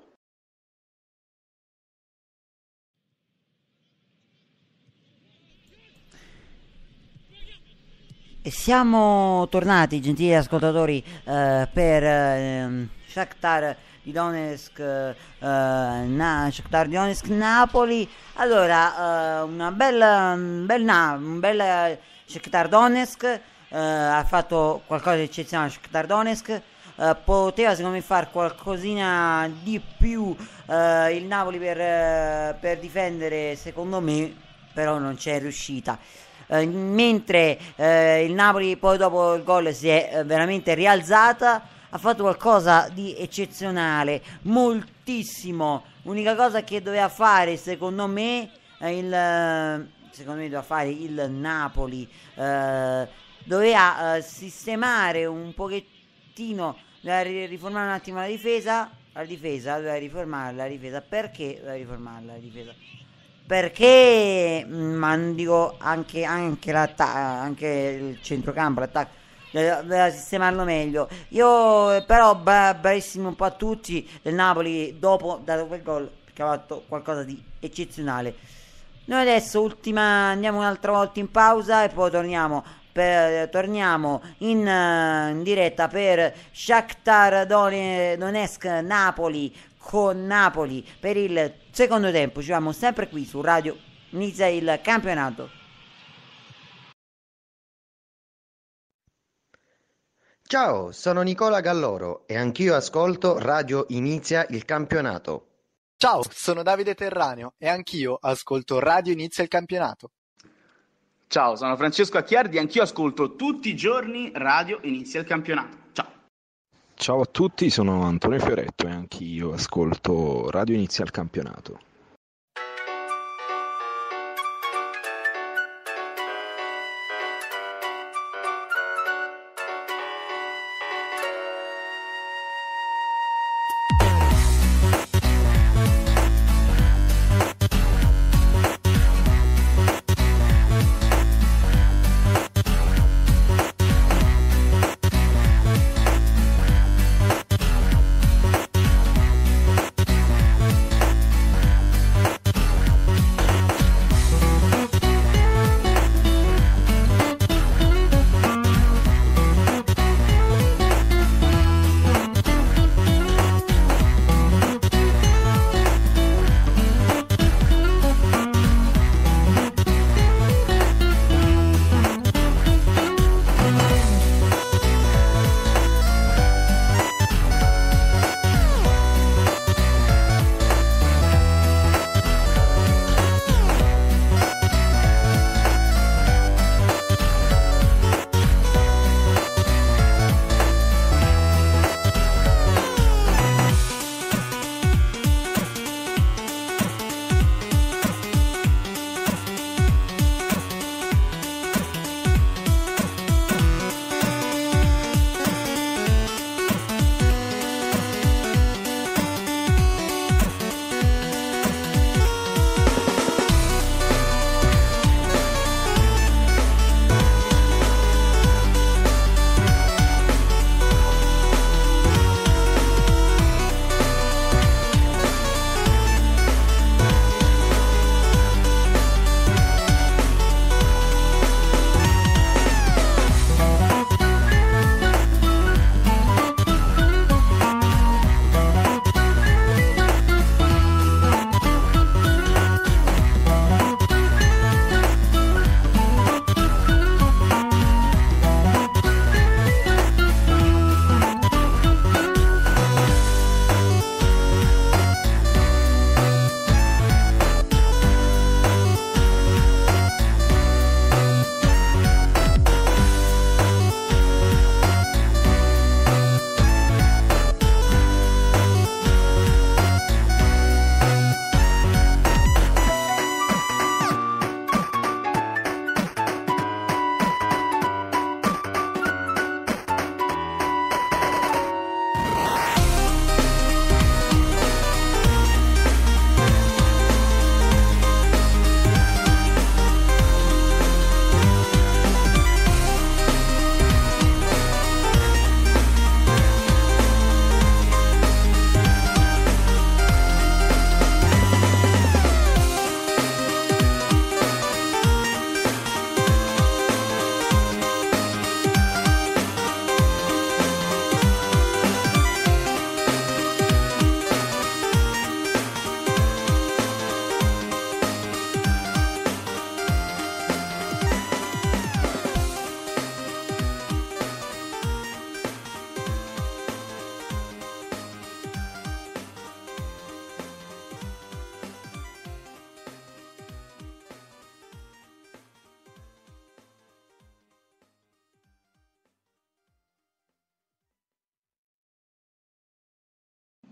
E siamo tornati, gentili ascoltatori, eh, per... Eh, Shakhtar eh, di Donetsk, eh, eh, na, Shakhtar di Donetsk Napoli. Allora, eh, una bella, un bel, na, un bel eh, Shakhtar Donetsk eh, ha fatto qualcosa di eccezionale Shakhtar Donetsk. Uh, poteva secondo me fare qualcosina di più uh, il Napoli per, uh, per, difendere secondo me però non c'è riuscita mentre il Napoli poi dopo il gol si è veramente rialzata ha fatto qualcosa di eccezionale, moltissimo. L'unica cosa che doveva fare, secondo me, il, secondo me doveva fare il Napoli, eh, doveva eh, sistemare un pochettino, doveva riformare un attimo la difesa, la difesa, doveva riformare la difesa, perché doveva riformare la difesa? Perché, mm, ma dico anche, anche, anche il centrocampo, l'attacco doveva sistemarlo meglio. Io però bravissimo un po' a tutti del Napoli dopo dato quel gol perché ha fatto qualcosa di eccezionale. Noi adesso ultima andiamo un'altra volta in pausa e poi torniamo per, torniamo in, in, diretta per Shakhtar Donetsk Napoli con Napoli per il secondo tempo. Ci siamo sempre qui su Radio Inizia il campionato. Ciao, sono Nicola Galloro e anch'io ascolto Radio Inizia il campionato. Ciao, sono Davide Terraneo e anch'io ascolto Radio Inizia il campionato. Ciao, sono Francesco Acchiardi e anch'io ascolto tutti i giorni Radio Inizia il campionato. Ciao. Ciao a tutti, sono Antonio Fioretto e anch'io ascolto Radio Inizia il campionato.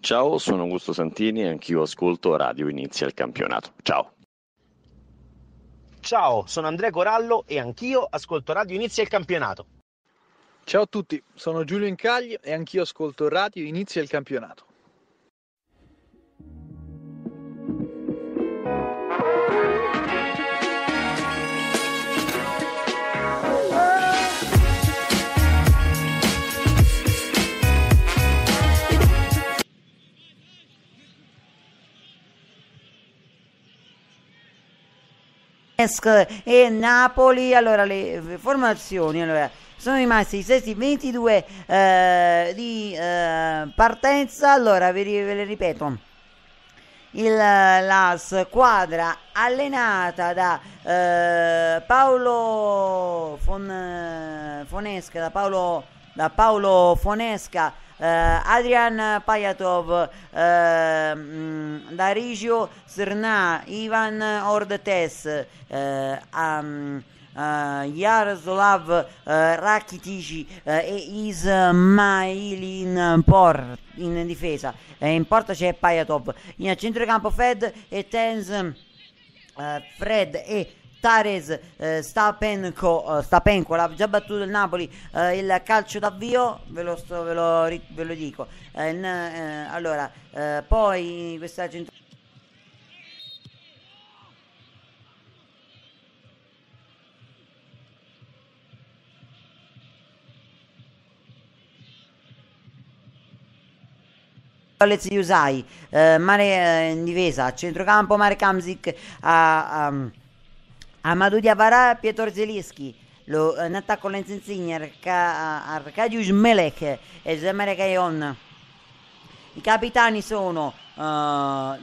Ciao, sono Augusto Santini e anch'io ascolto Radio Inizia il Campionato. Ciao. Ciao, sono Andrea Corallo e anch'io ascolto Radio Inizia il Campionato. Ciao a tutti, sono Giulio Incagli e anch'io ascolto Radio Inizia il Campionato. e Napoli. Allora, le formazioni. Allora, sono rimasti i sesti 22 eh, di eh, partenza. Allora, ve, ve le ripeto. Il, la squadra allenata da eh, Paolo Fon, Fonesca, da Paolo, da Paolo Fonesca eh, Adrian Pajatov, eh, mm, Darigio Srna, Ivan Ordetes, um, Uh, Jaroslav uh, Rakitic uh, e Ismail in, por, in difesa in porta c'è Pajatov in centrocampo Fed e Tenz Fred e Stares, eh, Stapenko, eh, Stapenko l'ha già battuto il Napoli, eh, il calcio d'avvio, ve lo, sto, ve lo, ve lo dico. In, eh, eh, allora, eh, poi questa centrale... Alex Yusai, eh, Mare eh, in difesa, a centrocampo Mare Kamzik a, a Amadou Diavara, Pietro Zelischi, lo, în atac Lorenz Insigne, Arcadius Melek e Zemerek Ion. I capitani sono uh,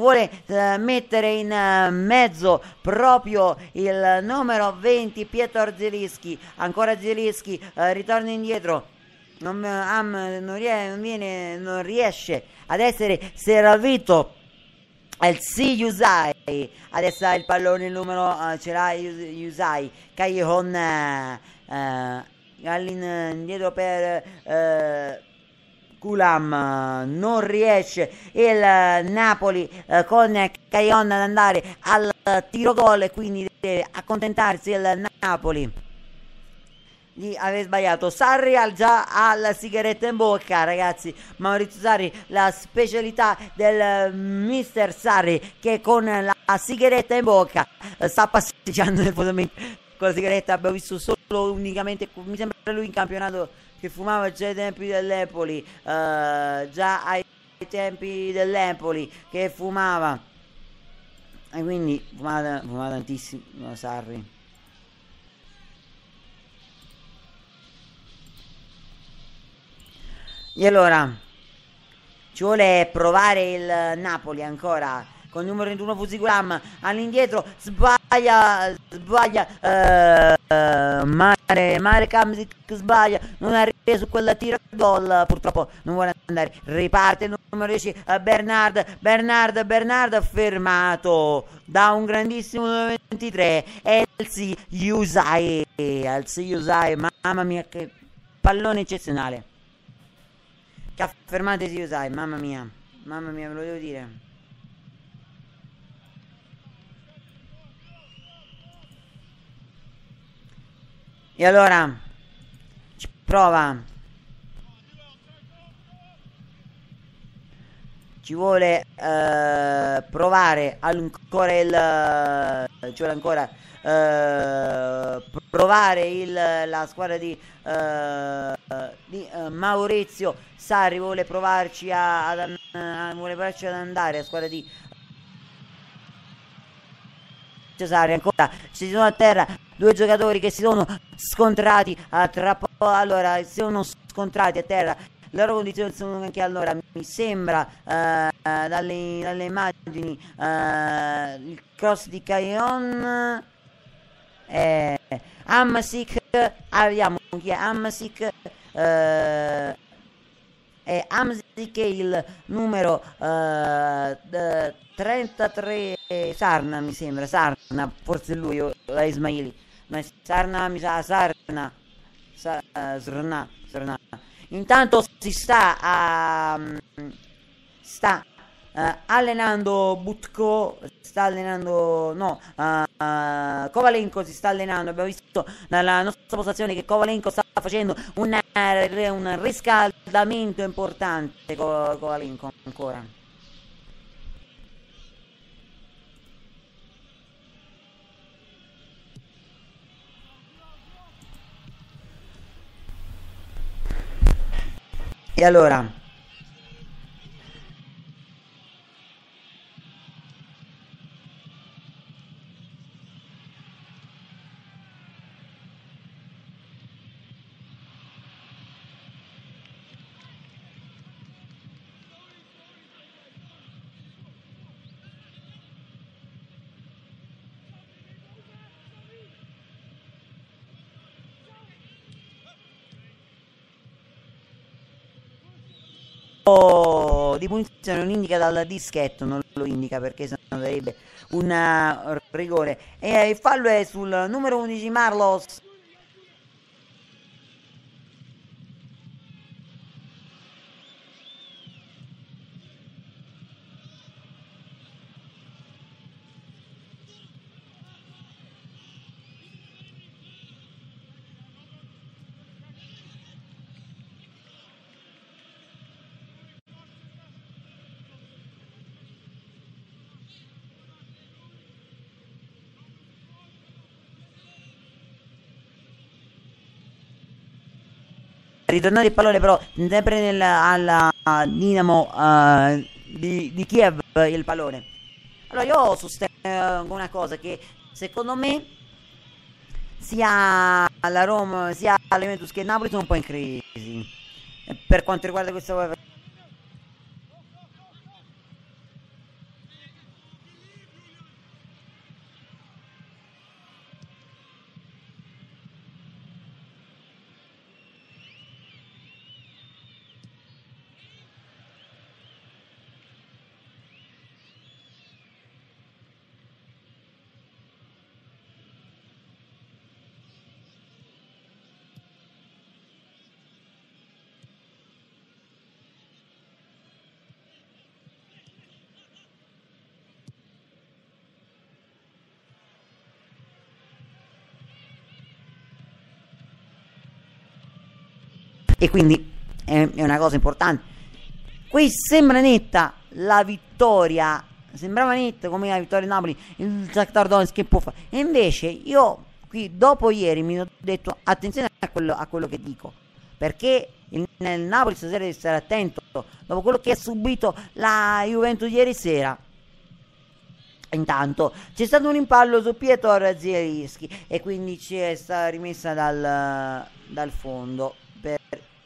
vuole eh, mettere in eh, mezzo proprio il numero 20 Pietro Zelischi ancora Zelischi eh, ritorna indietro non, um, non, rie- non, viene, non riesce ad essere servito al Si Yusai adesso il pallone il numero uh, ce l'ha Yusai Callejon uh, uh, all'indietro per Culam eh, non riesce il eh, Napoli eh, con Caion ad andare al tiro gol e quindi deve accontentarsi il Napoli di aver sbagliato Sarri al già alla sigaretta in bocca ragazzi Maurizio Sarri la specialità del eh, mister Sarri che con la sigaretta in bocca sta passeggiando con la sigaretta abbiamo visto solo unicamente mi sembra lui in campionato che fumava già ai tempi dell'Empoli, eh, già ai tempi dell'Empoli, che fumava. E quindi fumava, fumava tantissimo Sarri. E allora, ci vuole provare il Napoli ancora con il numero 21 Fusigram all'indietro, sbaglia sbaglia, sbaglia, eh, eh mare, mare Kamzik sbaglia, non arriva su quella tira gol, purtroppo non vuole andare, riparte numero 10, eh, Bernard, Bernard, Bernard fermato da un grandissimo 23, Elsie Yusai, Elsie Yusai, mamma mia che pallone eccezionale, che ha fermato Yusai, mamma mia, mamma mia ve lo devo dire. E allora, prova. Ci vuole eh, provare ancora il... Eh, ci vuole ancora eh, provare il, la squadra di, eh, di eh, Maurizio Sarri. Vuole provarci, a, ad, eh, vuole provarci ad andare la squadra di Cesare ancora si sono a terra due giocatori che si sono scontrati a ah, trappo allora si sono scontrati a terra la loro condizione sono anche allora mi sembra eh, eh, dalle, dalle, immagini eh, il cross di Caion eh, Amasic arriviamo chi è Amasic eh, e che il numero eh, 33 Sarna mi sembra, Sarna, forse lui o la Ismaili, ma Sarna mi sa Sarna, Sarna uh, Intanto si sta a... sta uh, allenando Butko, sta allenando, no, uh, Kovalenko si sta allenando, abbiamo visto dalla nostra postazione che Kovalenko sta facendo un, un riscaldamento importante, Kovalenko ancora. E allora, di punizione non indica dal dischetto, non lo indica perché sennò sarebbe un eh, rigore. E eh, il fallo è sul numero 11 Marlos ritornare il pallone però sempre nel, alla Dinamo uh, di, di, Kiev il pallone. Allora io sostengo una cosa che secondo me sia la Roma sia l'Eventus che Napoli sono un po' in crisi eh, per quanto riguarda questa e quindi è, è una cosa importante. Qui sembra netta la vittoria, sembrava netta come la vittoria di Napoli, il Shakhtar Donetsk che può fare. E invece io qui dopo ieri mi ho detto attenzione a quello, a quello che dico, perché il, il Napoli stasera deve stare attento, dopo quello che ha subito la Juventus ieri sera, Intanto c'è stato un impallo su Pietro Zierischi e quindi ci è stata rimessa dal, dal fondo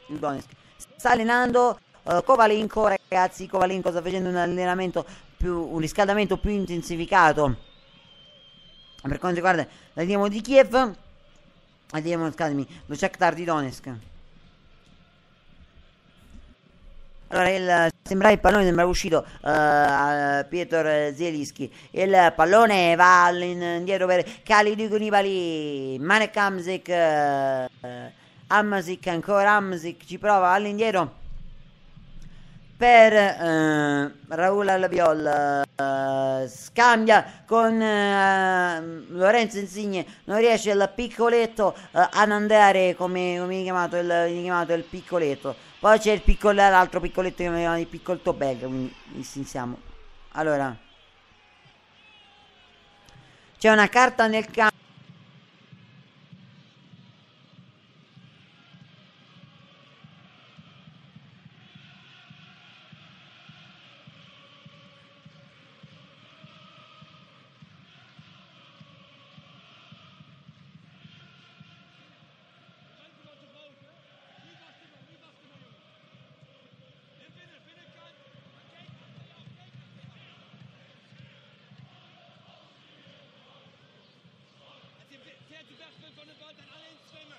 il Donetsk. Sta allenando uh, Kovalenko, ragazzi, Kovalenko sta facendo un allenamento più, un riscaldamento più intensificato per quanto riguarda la Dinamo di Kiev. La Dinamo, scusami, lo Shakhtar di Donetsk. Allora, il, sembra il pallone sembra uscito uh, a Pietro Zielinski. Il pallone va all'indietro per Khalidou Koulibaly. Marek Kamzek. Uh, eh, Amasic ancora Amasic ci prova all'indietro per eh, Raul Albiol eh, scambia con eh, Lorenzo Insigne non riesce il piccoletto ad eh, andare come, viene, chiamato il, chiamato il, piccoletto poi c'è il piccolo, l'altro piccoletto che viene chiamato il piccolo Tobello quindi distinziamo allora c'è una carta nel campo Sonne, dem dann alle ins Schwimmen.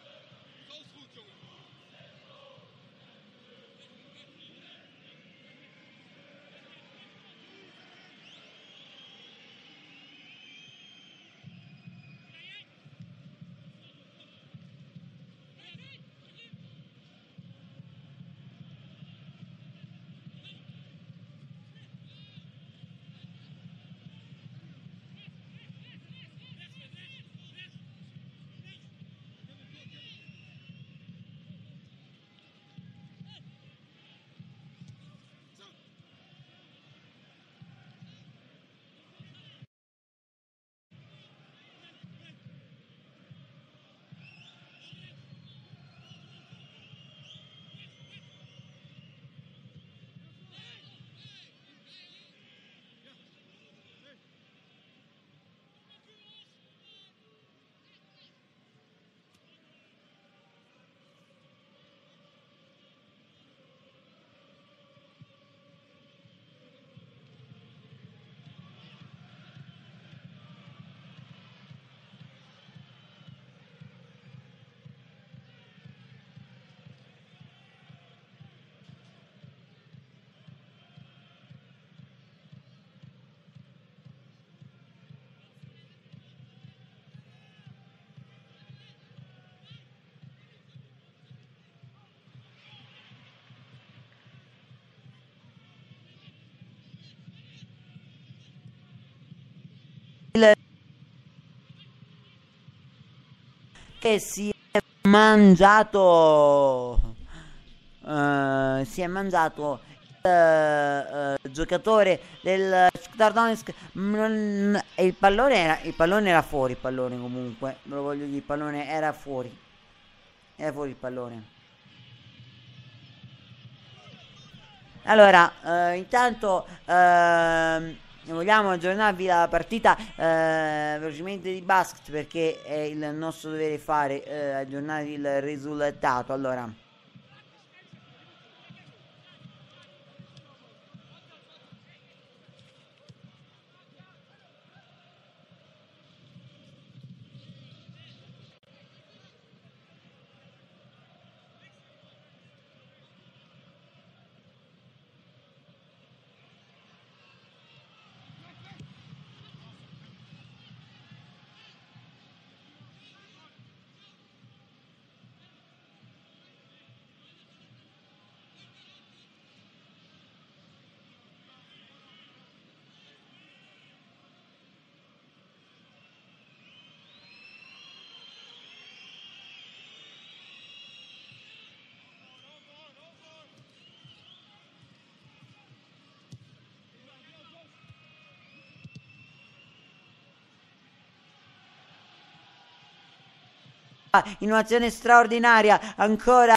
Rausruht, Junge. che si è mangiato uh, si è mangiato il uh, giocatore del Shakhtar Donetsk il pallone era il pallone era fuori il pallone comunque ve lo voglio dire il pallone era fuori era fuori il pallone allora, uh, intanto uh, vogliamo aggiornarvi la partita eh, velocemente di basket perché è il nostro dovere fare, eh, aggiornare il risultato. Allora. Ah, in un'azione straordinaria ancora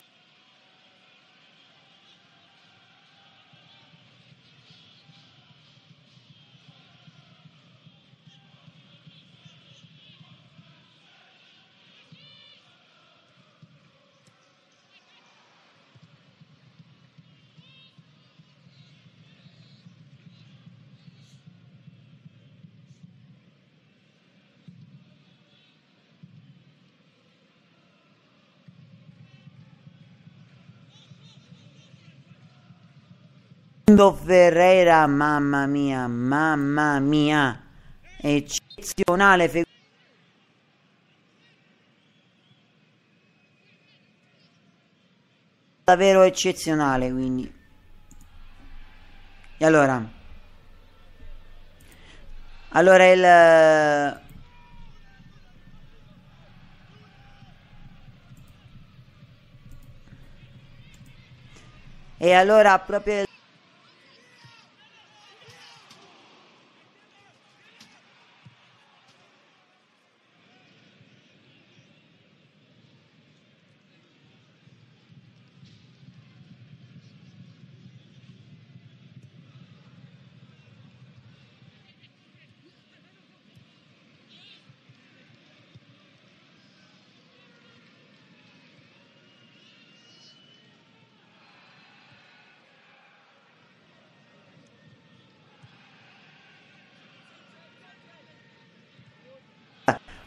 Nando Ferreira, mamma mia, mamma mia, eccezionale figura. davvero eccezionale quindi e allora allora il e allora proprio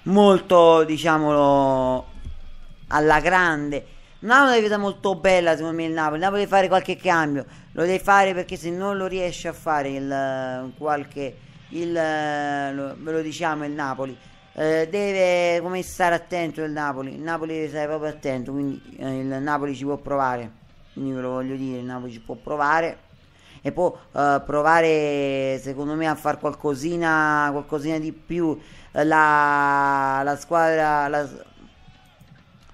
molto, diciamo alla grande. Non ha una vita molto bella, secondo me, il Napoli. Il Napoli deve fare qualche cambio. Lo deve fare perché se non lo riesce a fare il qualche il lo, ve lo diciamo il Napoli. Eh, deve come stare attento il Napoli. Il Napoli deve stare proprio attento, quindi eh, il Napoli ci può provare. Quindi ve lo voglio dire, il Napoli ci può provare e può eh, provare secondo me a fare qualcosina, qualcosina di più la, la squadra la,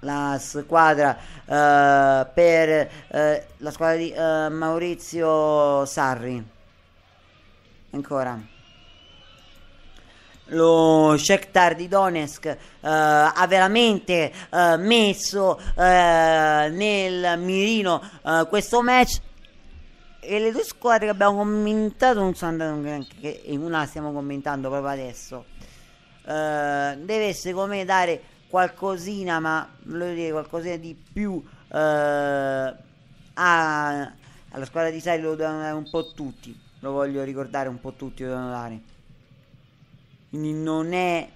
la squadra eh, per eh, la squadra di eh, Maurizio Sarri ancora lo Shakhtar di Donetsk eh, ha veramente eh, messo eh, nel mirino eh, questo match e le due squadre che abbiamo commentato non sono andate un granché, in una stiamo commentando proprio adesso. Uh, deve essere come dare qualcosina, ma voglio dire qualcosina di più uh, a, alla squadra di Sari lo devono dare un po' tutti. Lo voglio ricordare un po' tutti lo devono dare. Quindi non è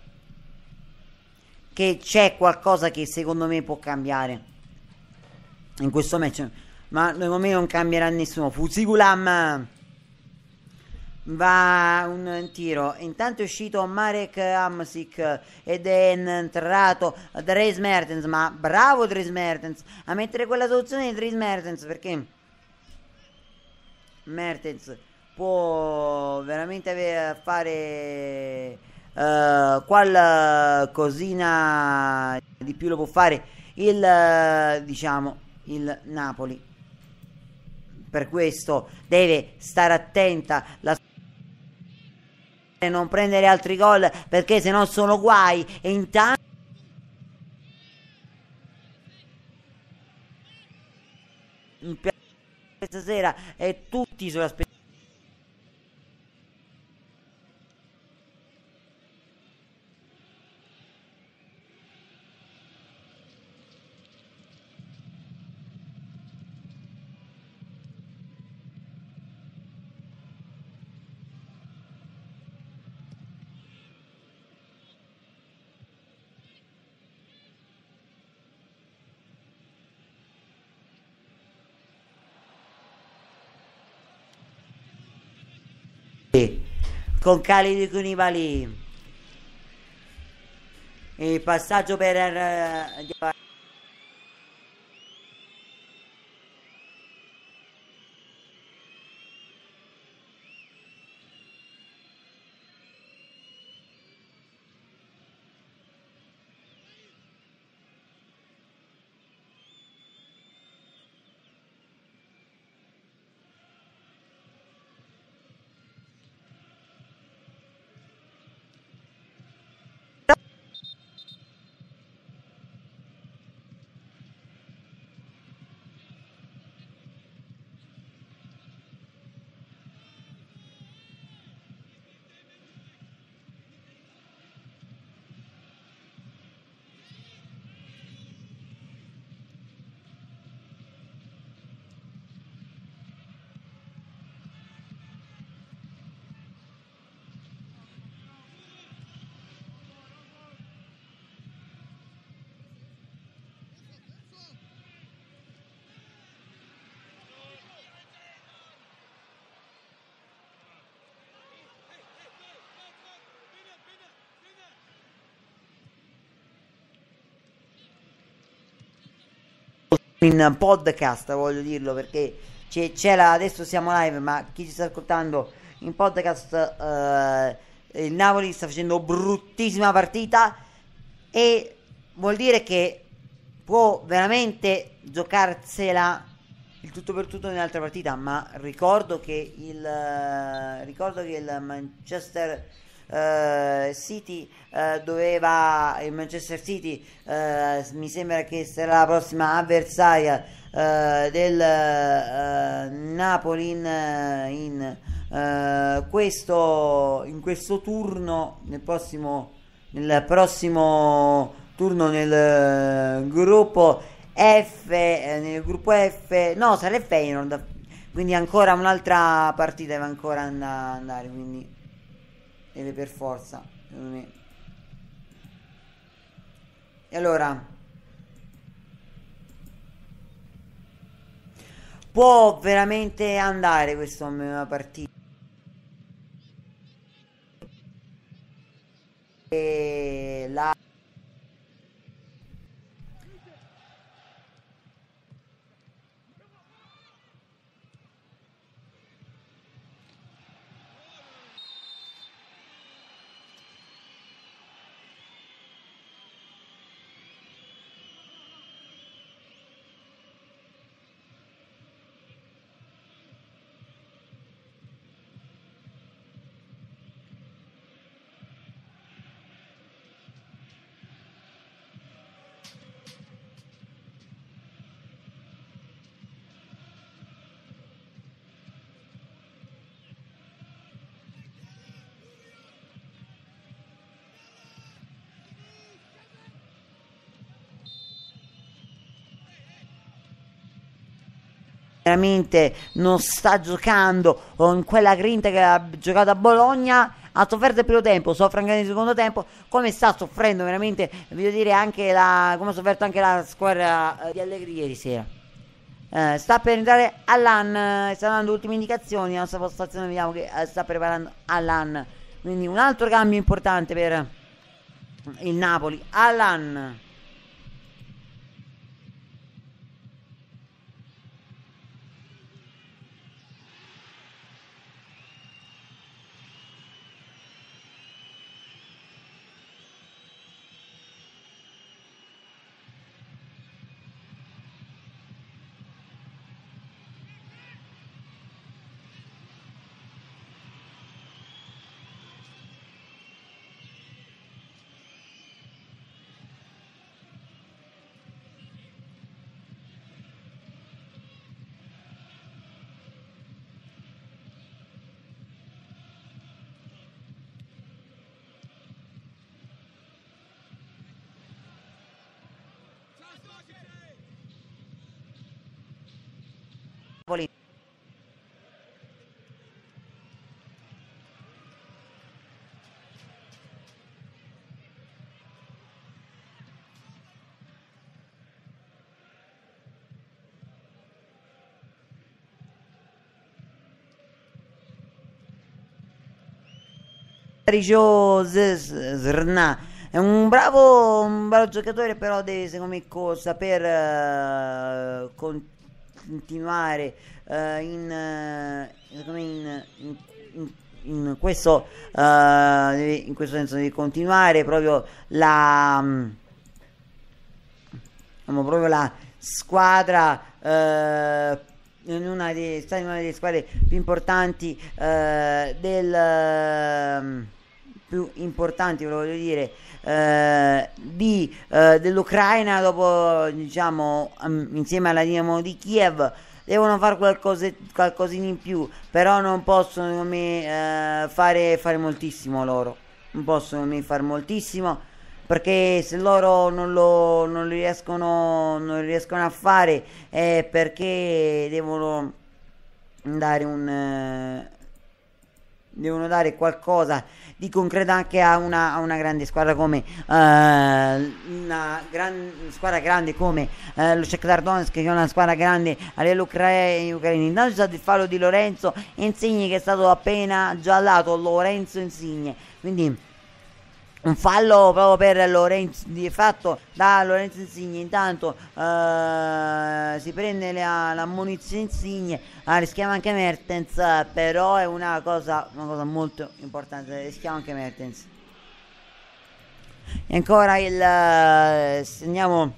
che c'è qualcosa che secondo me può cambiare in questo match ma secondo me non cambierà nessuno. Fusigulam va un tiro. Intanto è uscito Marek Amsic ed è entrato Dres Mertens. Ma bravo Dres Mertens a mettere quella soluzione di Dres Mertens perché Mertens può veramente fare uh, eh, qualcosina di più lo può fare il diciamo il Napoli per questo deve stare attenta la non prendere altri gol perché se no sono guai e intanto questa sera è tutti sulla spettacolare con Cali di Cunivali. Il passaggio per... Eh, in podcast, voglio dirlo perché c'è, c'è la, adesso siamo live, ma chi ci sta ascoltando in podcast, eh, il Napoli sta facendo bruttissima partita e vuol dire che può veramente giocarsela il tutto per tutto in un'altra partita, ma ricordo che il, eh, ricordo che il Manchester eh, City eh, doveva il Manchester City eh, mi sembra che sarà la prossima avversaria eh, del Napoli in, in, questo, in, questo, turno nel prossimo, nel prossimo turno nel gruppo F nel gruppo F no sarebbe Feyenoord quindi ancora un'altra partita deve ancora andare quindi deve per forza, secondo me. E allora... Può veramente andare questo a una partita. E la... veramente non sta giocando con quella grinta che ha giocato a Bologna ha sofferto il primo tempo, soffre anche nel secondo tempo, come sta soffrendo veramente, voglio dire, anche la, come ha sofferto anche la squadra eh, di Allegri ieri sera. Eh, sta per entrare Allan, eh, sta dando ultime indicazioni, la nostra postazione vediamo che eh, sta preparando Allan, quindi un altro cambio importante per il Napoli. Allan. Srna. È un bravo, un bravo, giocatore, però deve, secondo me, co- saper uh, eh, continuare uh, in, uh, in, in, in, questo, in questo senso di continuare proprio la, mm, diciamo, proprio la squadra in in una delle squadre più importanti del più importanti, voglio dire, eh, di, eh, dell'Ucraina dopo, diciamo, insieme alla Dinamo di Kiev, devono fare qualcosa, qualcosina in più, però non possono me, eh, fare, fare, moltissimo loro, non possono me, fare moltissimo, perché se loro non lo, non lo riescono, non riescono a fare è perché devono dare un eh, devono dare qualcosa di concreto anche a una, a una grande squadra come uh, una gran, squadra grande come uh, lo Shakhtar Donetsk che è una squadra grande a livello ucraino intanto c'è stato il fallo di Lorenzo Insigne che è stato appena giallato Lorenzo Insigne quindi un fallo proprio per Lorenzo di fatto da Lorenzo Insigne intanto eh, si prende la, la munizione Insigne ah, rischiava anche Mertens però è una cosa, una cosa molto importante rischiamo anche Mertens e ancora il eh, andiamo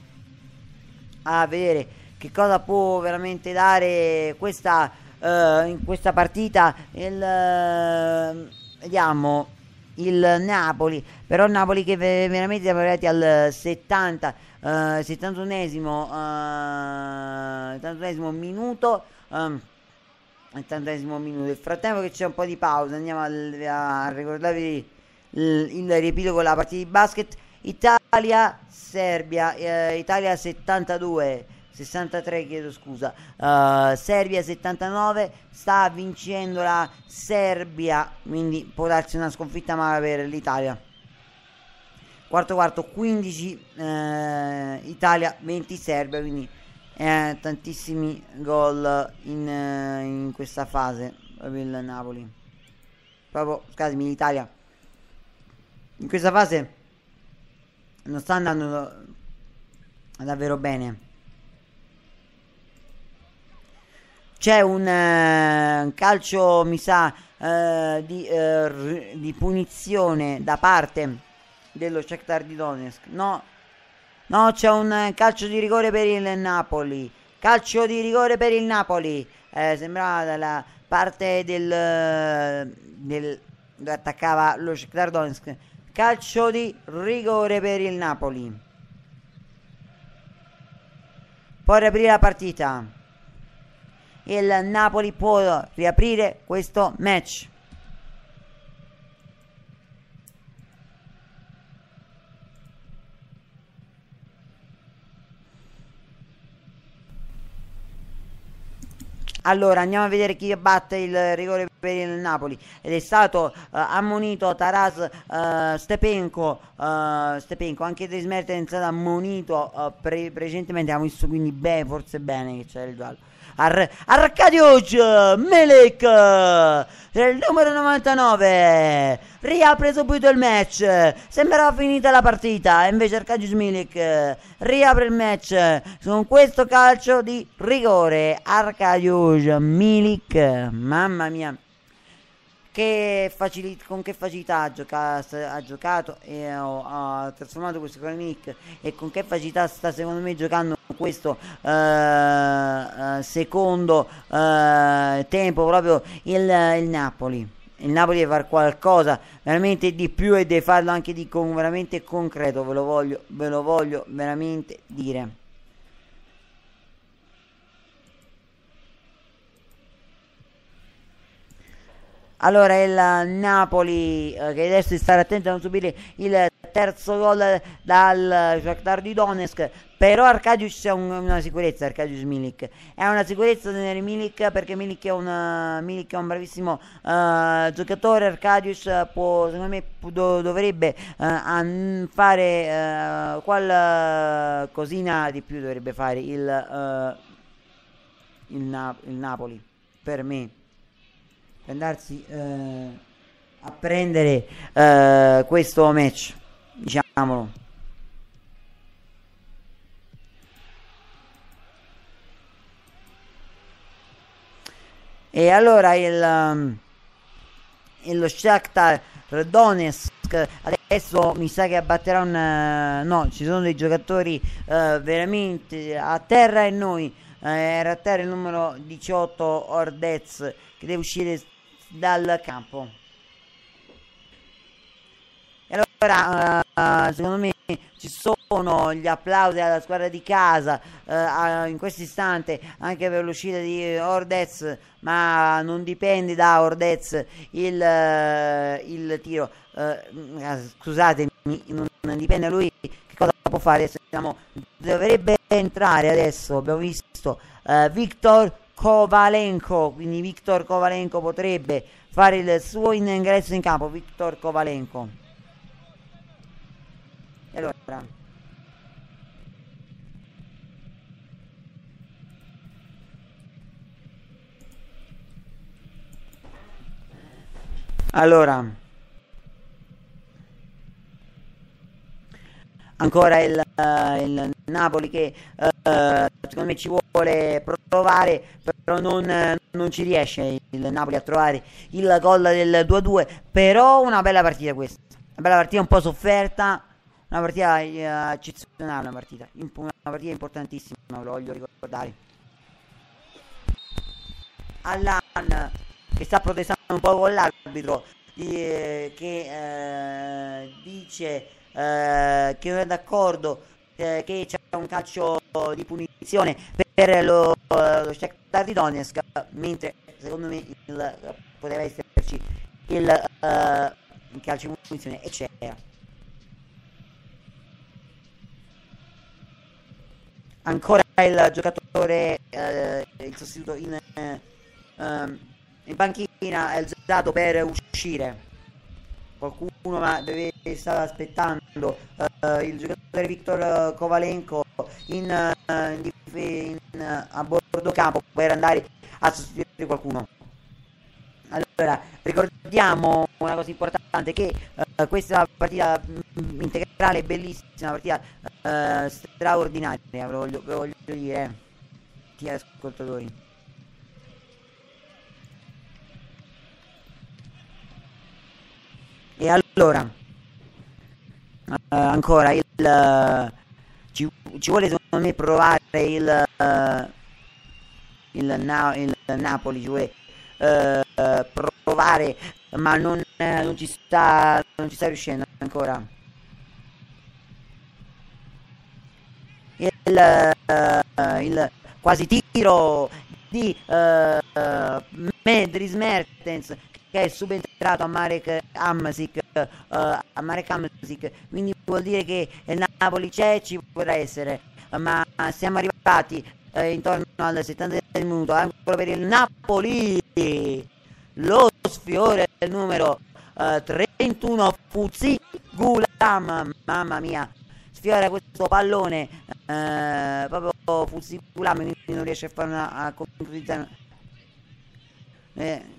a vedere che cosa può veramente dare questa eh, in questa partita il eh, vediamo il Napoli, però Napoli che veramente siamo arrivati al 70, eh, 71esimo, eh, 71esimo minuto. Um, minuto. Nel frattempo che c'è un po' di pausa, andiamo a, a ricordarvi il, il riepilogo la partita di basket. Italia-Serbia, eh, Italia 72. 63 chiedo scusa, uh, Serbia 79, sta vincendo la Serbia, quindi può darsi una sconfitta ma per l'Italia. Quarto quarto 15 eh, Italia 20 Serbia, quindi eh, tantissimi gol in, eh, in, questa fase il Napoli. Proprio, scusami, l'Italia. In questa fase non sta andando davvero bene c'è un, eh, calcio, mi sa, eh, di, eh, di, punizione da parte dello Shakhtar di Donetsk. No, no c'è un eh, calcio di rigore per il Napoli. Calcio di rigore per il Napoli. Eh, sembrava dalla parte del, del dove attaccava lo Shakhtar Donetsk. Calcio di rigore per il Napoli. Può riaprire la partita il Napoli può riaprire questo match. Allora andiamo a vedere chi batte il rigore per il Napoli ed è stato uh, ammonito Taras uh, Stepenko, uh, Stepenko anche Dries Mertens è stato ammonito pre- precedentemente quindi beh, forse bene che c'era il duello Ar- Arkadiusz Milik il numero 99 riapre subito il match sembrava finita la partita e invece Arkadiusz Milik riapre il match con questo calcio di rigore Arkadiusz Milik mamma mia che facili- con che facilità ha, gioca- ha giocato e oh, ha trasformato questo Kalinic e con che facilità sta secondo me giocando questo eh, eh, secondo eh, tempo proprio il, il Napoli il Napoli deve fare qualcosa veramente di più e deve farlo anche di con, veramente concreto, ve lo voglio, ve lo voglio veramente dire. Allora il Napoli eh, che adesso di stare attento a non subire il terzo gol dal Shakhtar di Donetsk però Arcadius è un, una sicurezza Arcadius Milik è una sicurezza tenere Milik perché Milik è, una, Milik è un bravissimo uh, giocatore Arcadius può, secondo me do, dovrebbe uh, fare uh, qual cosina di più dovrebbe fare il, il, Na- il Napoli per me andarsi eh, a prendere eh, questo match, diciamolo. E allora il, ehm, il Shakhtar Donetsk adesso mi sa che abbatterà un... Eh, no, ci sono dei giocatori eh, veramente a terra e noi eh, era a terra il numero 18 Ordez che deve uscire dal campo. E allora, uh, secondo me ci sono gli applausi alla squadra di casa uh, in questo istante anche per l'uscita di Ordez, ma non dipende da Ordez il, uh, il tiro. Mm, scusatemi, non, non dipende da lui che cosa può fare. Adesso, Siamo, dovrebbe entrare adesso, abbiamo visto Victor Kovalenko, quindi Viktor Kovalenko potrebbe fare il suo ingresso in campo, Viktor Kovalenko. E allora... Allora, ancora il, uh, il Napoli che uh, secondo me ci vuole vuole provare, però non, non, ci riesce il Napoli a trovare il gol del 2-2. Però una bella partita questa, una bella partita un po' sofferta, una partita eh, eccezionale, una partita, una partita importantissima, ve lo voglio ricordare. Allan che sta protestando un po' con l'arbitro, eh, che eh, dice eh, che non è d'accordo eh, che c'è un calcio di punizione per per lo, eh, cioè, lo Shakhtar di Donetsk mentre secondo me il, poteva esserci il uh, calcio in funzione e c'era ancora il giocatore uh, il sostituto in, uh, um, in panchina è usato per uscire qualcuno ma deve stare aspettando uh, il giocatore Viktor Kovalenko in, eh, in, in, eh, a bordo campo per andare a sostituire qualcuno. Allora, ricordiamo una cosa importante che uh, questa partita mm, integrale è bellissima, una partita uh, straordinaria, voglio, voglio dire, chi eh. ascoltatori. E allora, uh, ancora il ci, ci vuole secondo me provare il, uh, il, Na, il Napoli, cioè, vuole uh, provare, ma non, eh, non, ci sta, non ci sta riuscendo ancora. Il, uh, il quasi tiro di uh, Medris Mertens che è subentrato a Marek Hamsik, uh, a Marek Hamsik. quindi vuol dire che il Napoli c'è, ci potrà essere, ma siamo arrivati uh, intorno al 70 minuto, eh, ancora per il Napoli, lo sfiore del numero uh, 31 Fuzzi Gulam, mamma mia, sfiora questo pallone eh, proprio Fuzzi Gulam, quindi non riesce a fare una... A Eh,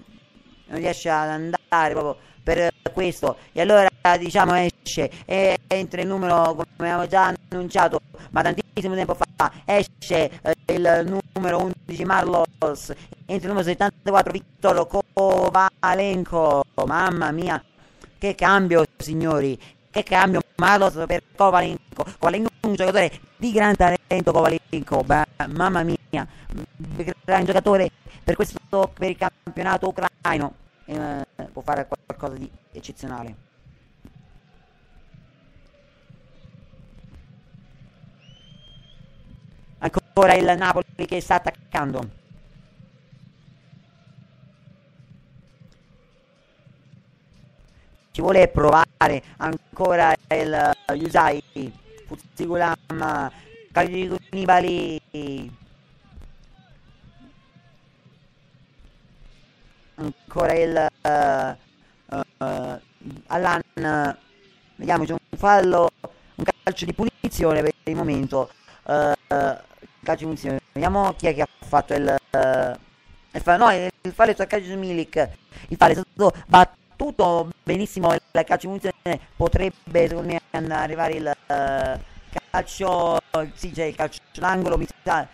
non riesce ad andare proprio per questo e allora diciamo esce e entra il numero come avevo già annunciato ma tantissimo tempo fa esce eh, il numero 11 Marlos entra il numero 74 Vittor Kovalenko mamma mia che cambio signori che cambio Marlos per Kovalenko Kovalenko è un giocatore di gran talento Kovalenko bah, mamma mia gran giocatore per questo per il campionato ucraino e eh, può fare qualcosa di eccezionale. Ancora il Napoli che sta attaccando. Ci vuole provare ancora il Yusai. Fuzzigolam. Calibri Nibali. ancora il uh, uh, Alan vediamo c'è un fallo un calcio di punizione per il momento uh, calcio di punizione vediamo chi è che ha fatto il, il fallo no il fallo è stato calcio di Milik il fallo è stato battuto benissimo il calcio di punizione potrebbe secondo me arrivare il calcio sì c'è il calcio d'angolo mi sa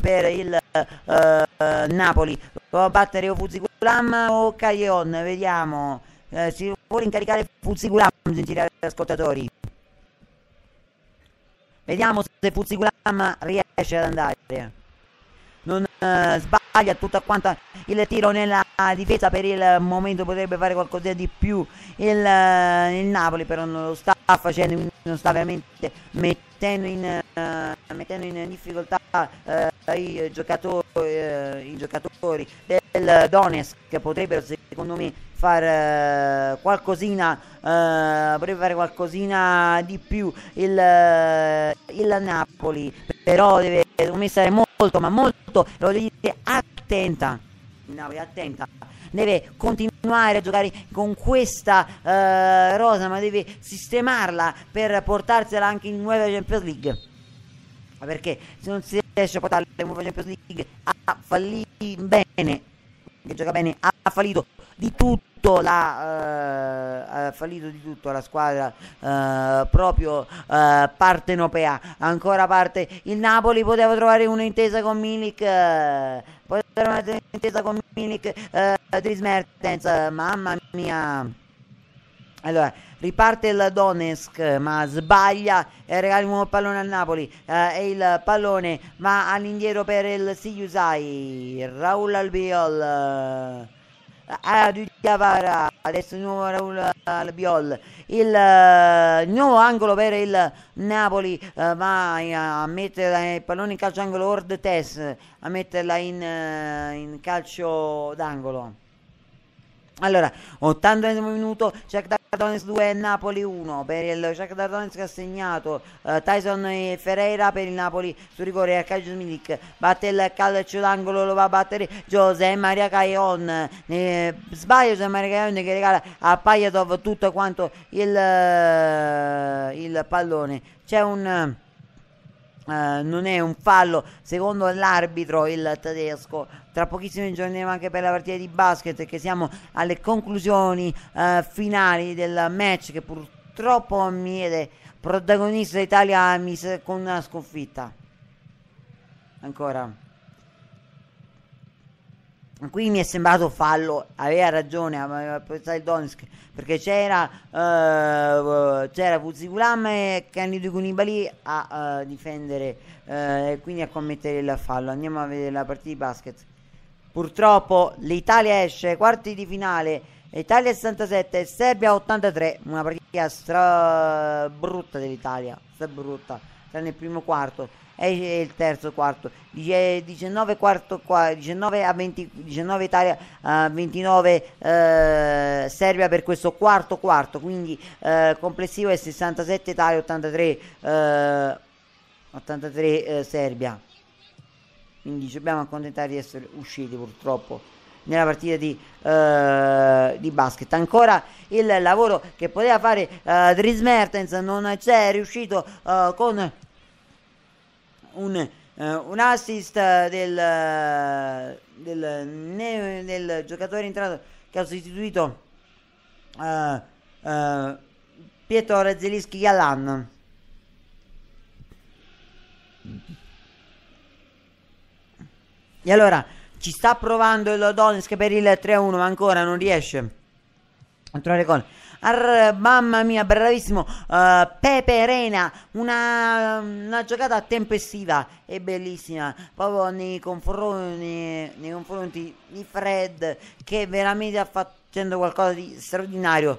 per il uh, eh, Napoli può battere o Fuzigulam o Caglion vediamo eh, si vuole incaricare Fuzigulam gentili ascoltatori vediamo se Fuzigulam riesce ad andare non eh, sbaglia tutta quanta il tiro nella difesa per il momento potrebbe fare qualcosa di più il, eh, il Napoli però non lo sta facendo non sta veramente mettendo in, uh, mettendo in difficoltà uh, i, giocatori, uh, i giocatori del Donetsk che potrebbero secondo me fare qualcosina potrebbe fare qualcosina di più il, il Napoli però deve, deve stare molto, ma molto, lo dire attenta. No, attenta. Deve continuare a giocare con questa uh, rosa, ma deve sistemarla per portarsela anche in nuova Champions League. Perché se non si riesce a portare in nuova Champions League ha fallito bene, che gioca bene, ha fallito di tutto la, eh, ha fallito di tutto la squadra eh, proprio eh, partenopea ancora parte il Napoli poteva trovare un'intesa con Milik eh, poteva trovare un'intesa con Milik eh, Dries Mertens mamma mia allora, riparte il Donetsk, ma sbaglia e regala un nuovo pallone al Napoli. Eh, e il pallone va all'indietro per il Siusai. Raul Albiol. Eh Adi adesso il nuovo Raul Albiol, il eh, nuovo angolo per il Napoli uh, eh, va a mettere il pallone in calcio angolo Ord Tess, a metterla in, eh, in calcio d'angolo. Allora, 80 minuto, Shakhtar Donetsk 2 Napoli 1 per il Shakhtar che ha segnato eh, Tyson e Ferreira per il Napoli su rigore a Arcangelo Milik batte il calcio d'angolo lo va a battere José Maria Caion, eh, sbaglia José Maria Caion che regala a Pajatov tutto quanto il, eh, il pallone c'è un eh, non è un fallo secondo l'arbitro il tedesco tra pochissimi giorni anche per la partita di basket che siamo alle conclusioni uh, finali del match che purtroppo mi vede protagonista Italia con una sconfitta ancora Qui mi è sembrato fallo, aveva ragione, aveva pensato il Donsk, perché c'era, eh, c'era Fuzigulam e Candido Cunibali a eh, difendere eh, e quindi a commettere il fallo. Andiamo a vedere la partita di basket. Purtroppo l'Italia esce quarti di finale, Italia 67 Serbia 83, una partita stra brutta dell'Italia, stra brutta, tranne primo quarto e il terzo quarto 19, quarto, 19 a 20, 19 Italia a 29 eh, Serbia per questo quarto quarto quindi eh, complessivo è 67 Italia 83 eh, 83 eh, Serbia quindi ci dobbiamo accontentare di essere usciti purtroppo nella partita di, uh, di, basket. Ancora il lavoro che poteva fare uh, Dries Mertens non c'è riuscito uh, con un, uh, un assist del, del, del, giocatore entrato che ha sostituito uh, uh, Pietro Zelischi Gallan. E allora ci sta provando il Donetsk per il 3-1, ma ancora non riesce a trovare gol. Arr, mamma mia, bravissimo. Uh, Pepe Rena, una, una, giocata tempestiva e bellissima. Proprio nei confronti, nei, nei confronti di Fred, che veramente ha fatto qualcosa di straordinario.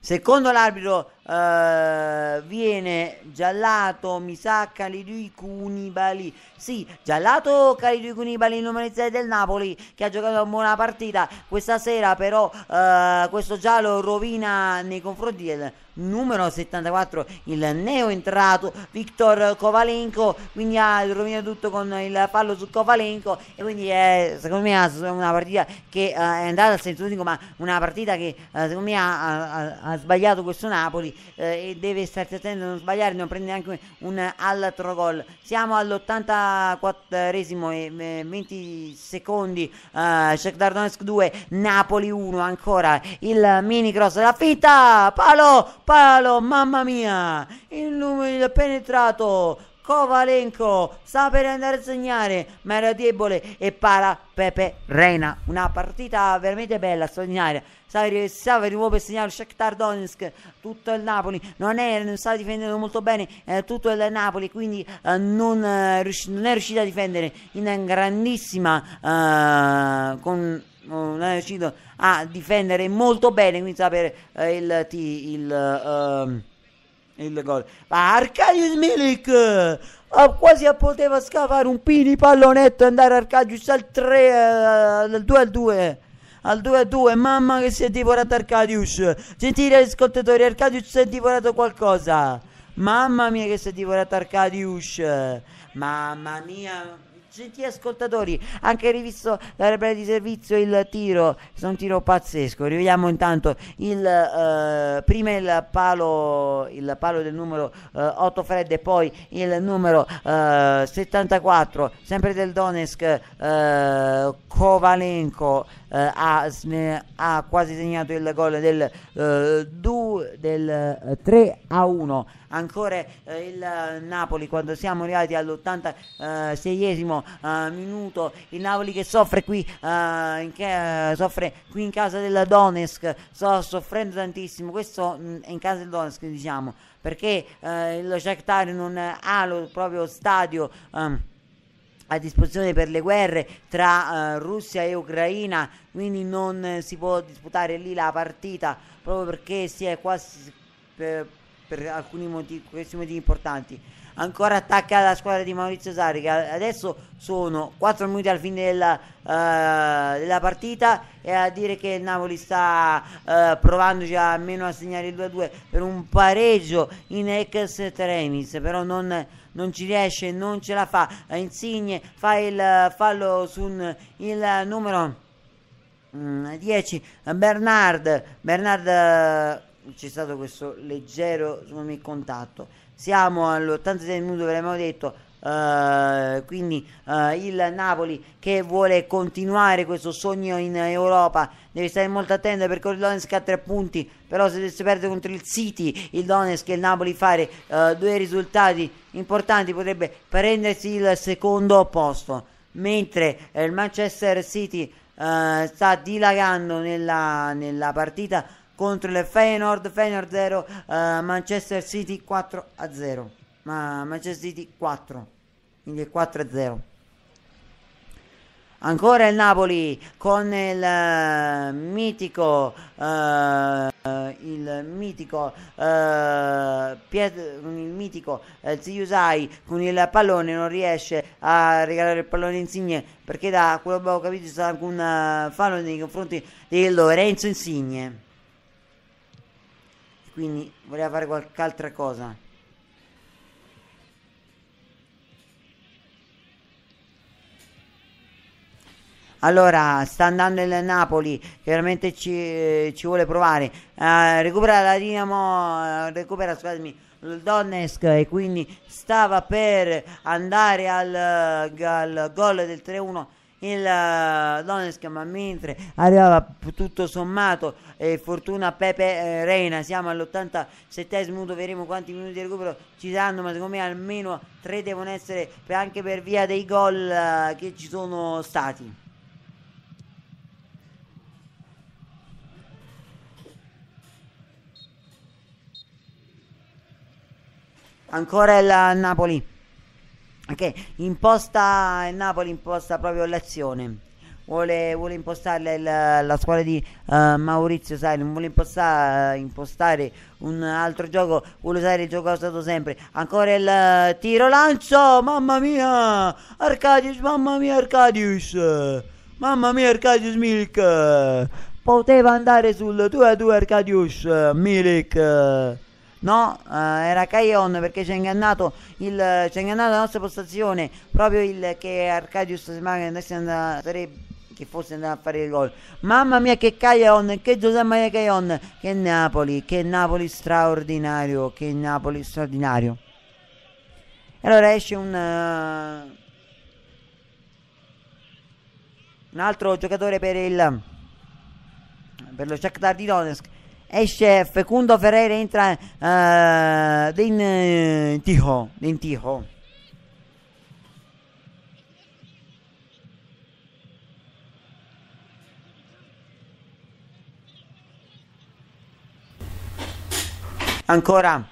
Secondo l'arbitro eh, viene Giallato, mi sa Calidu Cunibali. Sì, Giallato Calidu Cunibali, il numero 6 del Napoli, che ha giocato una buona partita. Questa sera però eh, questo giallo rovina nei confronti del numero 74 il neo entrato Victor Kovalenko quindi ha rovinato tutto con il fallo su Kovalenko e quindi è, secondo me è una partita che uh, è andata al senso unico ma una partita che uh, secondo me ha, ha, ha, sbagliato questo Napoli eh, e deve starsi attento a non sbagliare, non prende neanche un altro gol. Siamo all'84esimo e 20 eh, secondi, eh, Shakhtar Donetsk 2, Napoli 1 ancora, il mini cross, la finta, palo, palo, mamma mia, il, il penetrato Kovalenko sta per andare a segnare, ma era debole e para Pepe Reina. Una partita veramente bella, straordinaria. Stava di nuovo per segnare Shakhtar Donetsk, tutto il Napoli non, è, non stava difendendo molto bene eh, tutto il Napoli, quindi eh, non, eh, non, è riuscito a difendere in grandissima eh, con non è riuscito a difendere molto bene, quindi sapere per eh, il, il, il ehm, il gol. Ma Arcadius Milik ha quasi poteva scavare un pini pallonetto e andare Arcadius al 3 eh, al 2 al 2 al 2 a 2 mamma che si è divorato Arcadius gentili ascoltatori Arcadius si è divorato qualcosa mamma mia che si è divorato Arcadius mamma mia Gentili ascoltatori, anche rivisto la replica di servizio il tiro, è un tiro pazzesco. Rivediamo intanto il, eh, prima il palo, il palo del numero eh, 8 Fred e poi il numero eh, 74, sempre del Donetsk, eh, Kovalenko eh, ha, ne, ha, quasi segnato il gol del, eh, du, del 3 eh, a 1 ancora eh, il Napoli quando siamo arrivati all'86esimo eh, eh, minuto il Napoli che soffre qui, eh, che, soffre qui in casa della Donetsk sta soffrendo tantissimo questo mh, mm, in casa del Donetsk diciamo perché eh, il Shakhtar non ha lo proprio stadio eh, a disposizione per le guerre tra eh, Russia e Ucraina, quindi non eh, si può disputare lì la partita proprio perché si è quasi per, eh, per alcuni motivi, questi motivi, importanti. Ancora attacca la squadra di Maurizio Sarri che adesso sono 4 minuti al fine della, eh, della partita e a dire che il Napoli sta eh, provandoci almeno a segnare il 2-2 per un pareggio in ex tremis, però non non ci riesce, non ce la fa. Eh, insigne fa il fallo su il numero 10 mm, Bernard. Bernard eh, c'è stato questo leggero contatto. Siamo all'86 minuto, ve l'avevo detto Uh, quindi uh, il Napoli che vuole continuare questo sogno in Europa deve stare molto attento perché il Donetsk ha tre punti però se si perde contro il City il Donetsk e il Napoli fare uh, due risultati importanti potrebbe prendersi il secondo posto mentre il Manchester City sta dilagando nella, nella, partita contro il Feyenoord Feyenoord 0 Manchester City 4 a 0 ma Manchester City 4, quindi 4-0. Ancora il Napoli con il eh, mitico, eh, il mitico, eh, Piet, con il mitico eh, Ziusai con il pallone non riesce a regalare il pallone Insigne perché da quello che avevo capito c'è stato alcun eh, fallo nei confronti di Lorenzo Insigne. Quindi voleva fare qualche altra cosa. Allora sta andando il Napoli, veramente ci, ci vuole provare. Uh, recupera la Dinamo, uh, recupera scusami, il Donetsk e quindi stava per andare al, al gol del 3-1 il eh, Donetsk, ma mentre arrivava tutto sommato eh, fortuna Pepe eh, Reina, siamo all'87 minuto, vedremo quanti minuti di recupero ci danno ma secondo me almeno tre devono essere anche per via dei gol eh, che ci sono stati. ancora il Napoli che imposta il Napoli imposta proprio l'azione vuole, vuole impostare la, la squadra di uh, Maurizio Sarri non vuole impostare, eh, impostare, un altro gioco vuole usare il gioco ha usato sempre ancora il eh, tiro lancio mamma mia Arcadius mamma mia Arcadius mamma mia Arcadius Milik poteva andare sul 2 a 2 Arcadius Milik no? Eh, era Caion perché ci ha ingannato, ingannato la nostra postazione, proprio il che Arcadius Smaga che fosse andato a fare il gol. Mamma mia che Caion, che Giuseppe Maria Caion, che Napoli, che Napoli straordinario, che Napoli straordinario. E allora esce un, uh, un altro giocatore per il per lo Shakhtar di Donetsk esce Fecundo Ferreira, entra uh, in, uh, eh, Tijo, in Tijo. Ancora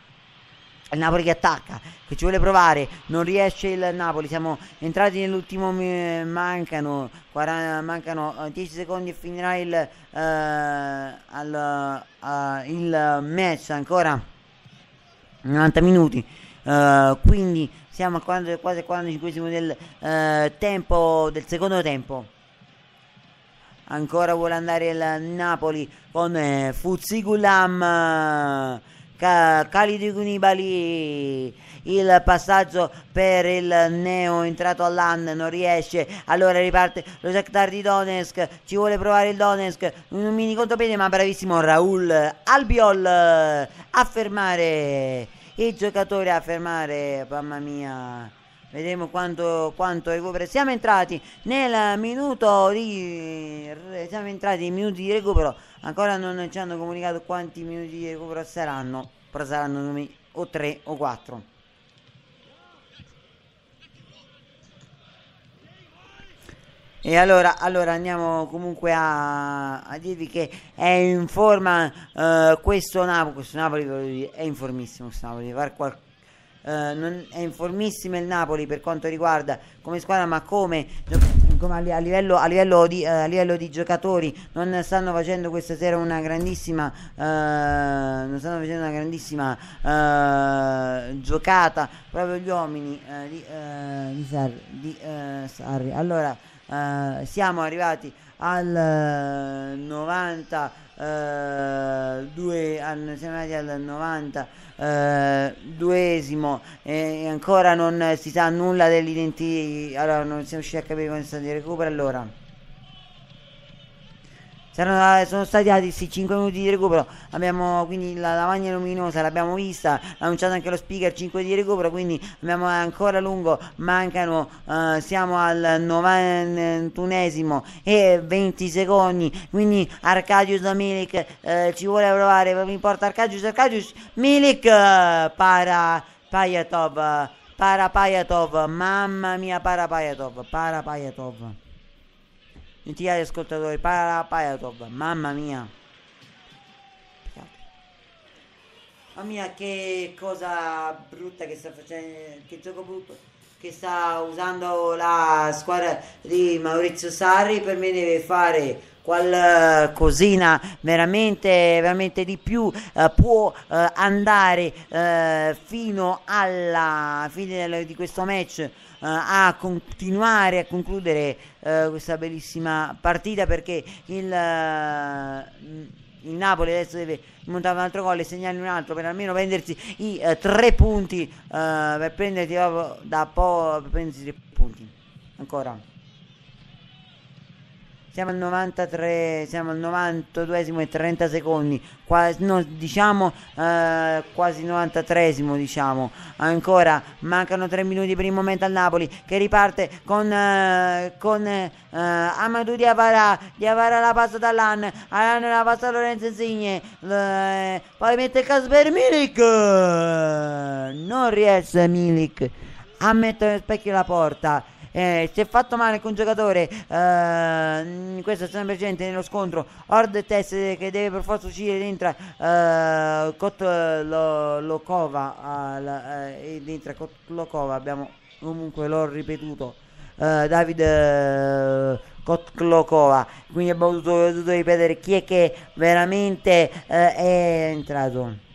il Napoli che attacca, che ci vuole provare, non riesce il Napoli, siamo entrati nell'ultimo, mancano, 40, mancano 10 eh, secondi e finirà il, eh, al, uh, il match ancora 90 minuti. Uh, quindi siamo a 40, quasi al 45 del uh, tempo del secondo tempo ancora vuole andare il Napoli con eh, Fuzigulam Calidi Balì il passaggio per il Neo entrato all'An non riesce allora riparte lo Shakhtar di Donetsk ci vuole provare il Donetsk un mini contropiede ma bravissimo Raul Albiol a fermare il giocatore a fermare mamma mia Vediamo quanto, quanto recupera. Siamo entrati nel minuto di. Siamo entrati in minuti di recupero. Ancora non ci hanno comunicato quanti minuti di recupero saranno. Però saranno o 3 o 4. E allora, allora, andiamo comunque a, a, dirvi che è in forma uh, questo Napoli, questo Napoli dire, è informissimo questo Napoli, far qualcosa eh, non è informissima il Napoli per quanto riguarda come squadra, ma come, a, livello, a, livello di, eh, a, livello, di, giocatori non stanno facendo questa sera una grandissima, eh, non stanno facendo una grandissima eh, giocata proprio gli uomini eh, di, di, Sarri, di Sarri. Allora siamo arrivati al 90 eh, due hanno al 90 eh, duesimo e ancora non si sa nulla dell'identità allora non siamo riusciti a capire quando è stato di recupero allora sono, sono stati dati sì, 5 minuti di recupero, abbiamo, quindi la lavagna luminosa l'abbiamo vista, ha annunciato anche lo speaker 5 di recupero, quindi abbiamo eh, ancora lungo, mancano, eh, siamo al 91 e 20 secondi, quindi Arcadius da Milik eh, ci vuole provare, mi porta Arcadius, Arcadius, Milik eh, para Pajatov, para Pajatov, mamma mia para Pajatov, para Pajatov. Entità di ascoltatori, para la Paratov, mamma mia. Mamma mia che cosa brutta che sta facendo, che gioco brutto che sta usando la squadra di Maurizio Sarri, per me deve fare qualcosina eh, veramente, veramente di più eh, può eh, andare eh, fino alla fine di questo match eh, a continuare a concludere eh, questa bellissima partita perché il eh, il Napoli adesso deve montare un altro gol e segnare un altro per almeno prendersi i eh, tre punti eh, per prendersi da po' per prendersi tre punti ancora siamo al 93, siamo al 92esimo e 30 secondi, Qua, no, diciamo eh, quasi 93esimo diciamo, ancora mancano 3 minuti per il momento al Napoli che riparte con, eh, con eh, Amadou Diavara, Diavara la passa dall'An, Alan la passa a Lorenzo Insigne, eh, poi mette Casper Milik, non riesce Milik a mettere specchio la porta eh, si è fatto male con un giocatore eh, questo è semplicemente nello scontro Horde Test che deve per forza uscire eh, eh, entra eh, Kotlokova eh, entra Kotlokova abbiamo comunque l'ho ripetuto eh, David eh, Kotlokova quindi abbiamo dovuto, dovuto, ripetere chi è che veramente è entrato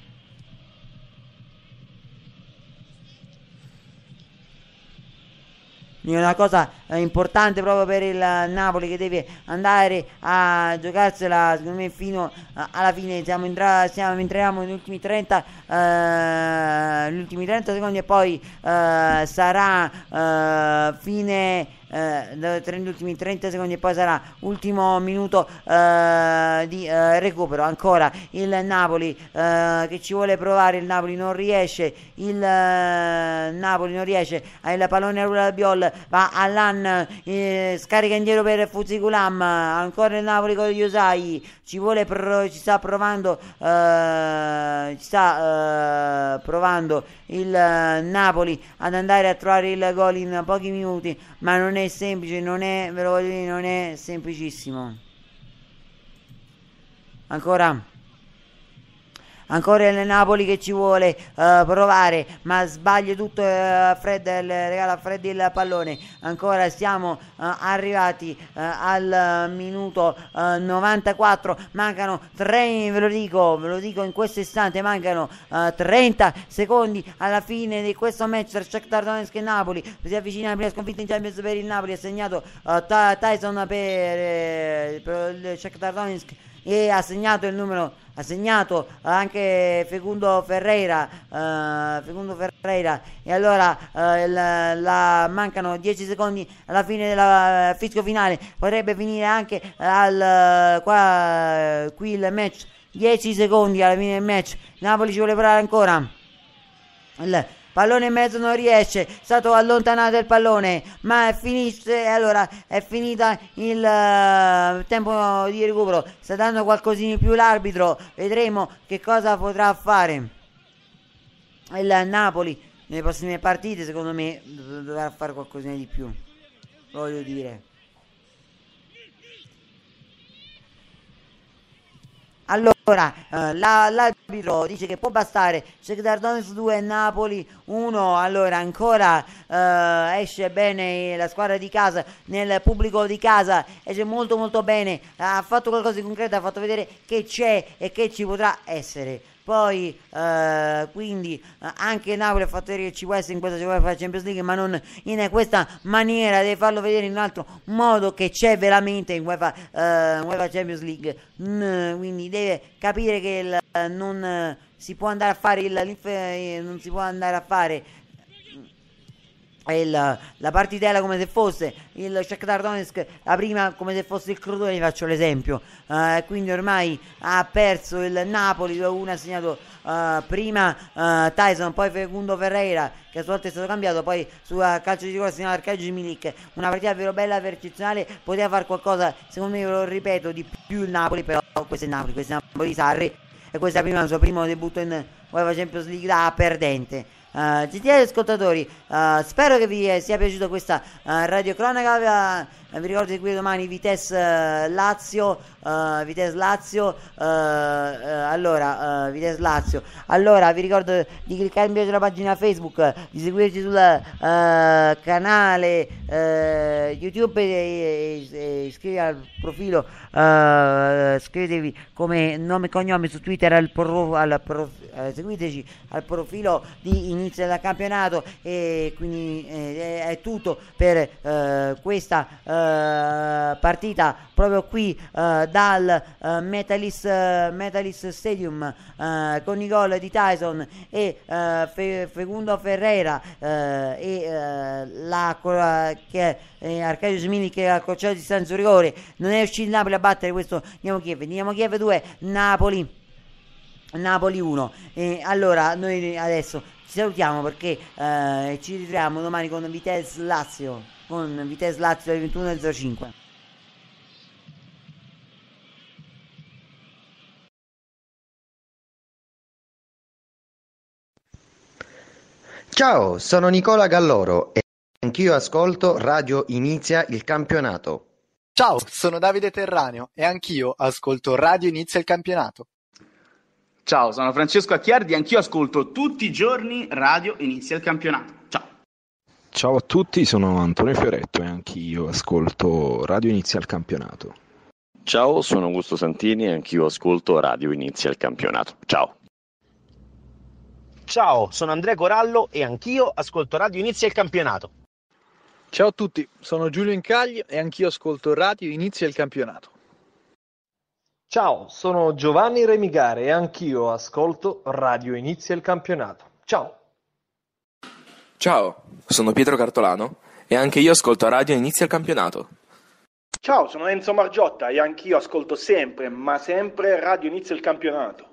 una cosa eh, importante proprio per il eh, Napoli che deve andare a giocarsela secondo me fino alla fine siamo, entra- siamo entriamo negli ultimi 30 eh, gli ultimi 30 secondi e poi eh, sarà eh, fine eh, negli ultimi 30 secondi e poi sarà ultimo minuto eh, di eh, recupero ancora il Napoli che ci vuole provare il Napoli non riesce il Napoli non riesce il pallone a Rula Biol va all'An scarica indietro per Fuziculam ancora il Napoli con gli Iosai ci vuole pro, ci sta provando eh, ci sta eh, provando il Napoli ad andare a trovare il gol in pochi minuti ma non è è semplice, non è, ve lo voglio dire, non è semplicissimo. Ancora ancora il Napoli che ci vuole uh, provare ma sbaglia tutto uh, Fred, il, regala a Fred il pallone ancora siamo uh, arrivati al minuto 94 mancano 3 ve lo dico ve lo dico in questo istante mancano 30 secondi alla fine di questo match tra Shakhtar Donetsk e Napoli si avvicina la prima sconfitta in Champions per il Napoli ha segnato Tyson per, per il Shakhtar Donetsk e ha segnato il numero ha segnato anche Fecundo Ferreira, uh, Fecundo Ferreira e allora uh, eh, la, la, mancano 10 secondi alla fine della eh, fisco finale potrebbe finire anche al, qua, qui il match 10 secondi alla fine del match Napoli ci vuole provare ancora il pallone in mezzo non riesce, è stato allontanato il pallone, ma è, finito, allora, è finita il uh, tempo di recupero, sta dando qualcosina in più l'arbitro, vedremo che cosa potrà fare il Napoli nelle prossime partite, secondo me dovrà fare qualcosina di più, voglio dire. Allora Ora, eh, la, l'arbitro dice che può bastare Shakhtar Donetsk 2 Napoli 1, allora ancora eh, esce bene la squadra di casa, nel pubblico di casa, esce molto molto bene, ha fatto qualcosa di concreto, ha fatto vedere che c'è e che ci potrà essere. Poi, eh, quindi, eh, anche Napoli ha fatto vedere che ci può essere in questa UEFA Champions League, ma non in questa maniera. Deve farlo vedere in un altro modo che c'è veramente in UEFA, eh, UEFA Champions League. Mm, quindi deve capire che il, eh, eh, eh, non si può andare a fare il, non si può andare a fare il, la partitella come se fosse il Shakhtar Donetsk la prima come se fosse il Crotone faccio l'esempio uh, quindi ormai ha perso il Napoli 2-1 ha segnato uh, prima uh, Tyson poi Fecundo Ferreira che a sua volta è stato cambiato poi su calcio di rigore ha segnato Arcaggio Milik una partita vero bella percezionale poteva fare qualcosa secondo me ve lo ripeto di più il Napoli però questo è Napoli questo è Napoli Sarri e questa è prima, il suo primo debutto in UEFA Champions League da perdente Uh, eh, GTR ascoltatori, uh, spero che vi sia piaciuta questa uh, radiocronaca eh, vi ricordo di seguire domani Vitesse eh, Lazio, uh, Vitesse Lazio, uh, uh, allora, Vitesse Lazio, allora vi ricordo di cliccare in piace sulla pagina Facebook, di seguirci sul canale YouTube e, e, e iscrivervi al profilo, iscrivetevi come nome e cognome su Twitter, al pro, al pro, seguiteci al profilo di inizio del campionato e quindi è tutto per questa... Eh, partita proprio qui eh, dal Metalis, eh, Metalis Stadium con i gol di Tyson e Fe, Fecundo Ferreira e la, che, eh, Arcadio Smini che ha accorciato di distanza rigore non è riuscito il Napoli a battere questo Andiamo Kiev Andiamo Kiev 2 Napoli Napoli 1 e allora noi adesso ci salutiamo perché eh, ci ritroviamo domani con Vitesse Lazio con Vitesse Lazio alle 21.05. Ciao, sono Nicola Galloro e anch'io ascolto Radio Inizia il campionato. Ciao, sono Davide Terraneo e anch'io ascolto Radio Inizia il campionato. Ciao, sono Francesco Acchiardi e anch'io ascolto tutti i giorni Radio Inizia il campionato. Ciao a tutti, sono Antonio Fioretto e anch'io ascolto Radio Inizia il Campionato. Ciao, sono Augusto Santini e anch'io ascolto Radio Inizia il Campionato. Ciao. Ciao, sono Andrea Corallo e anch'io ascolto Radio Inizia il Campionato. Ciao a tutti, sono Giulio Incagli e anch'io ascolto Radio Inizia il Campionato. Ciao, sono Giovanni Remigare e anch'io ascolto Radio Inizia il Campionato. Ciao. Ciao, sono Pietro Cartolano e anche io ascolto a radio Inizia il campionato. Ciao, sono Enzo Margiotta e anch'io ascolto sempre, ma sempre Radio Inizia il campionato.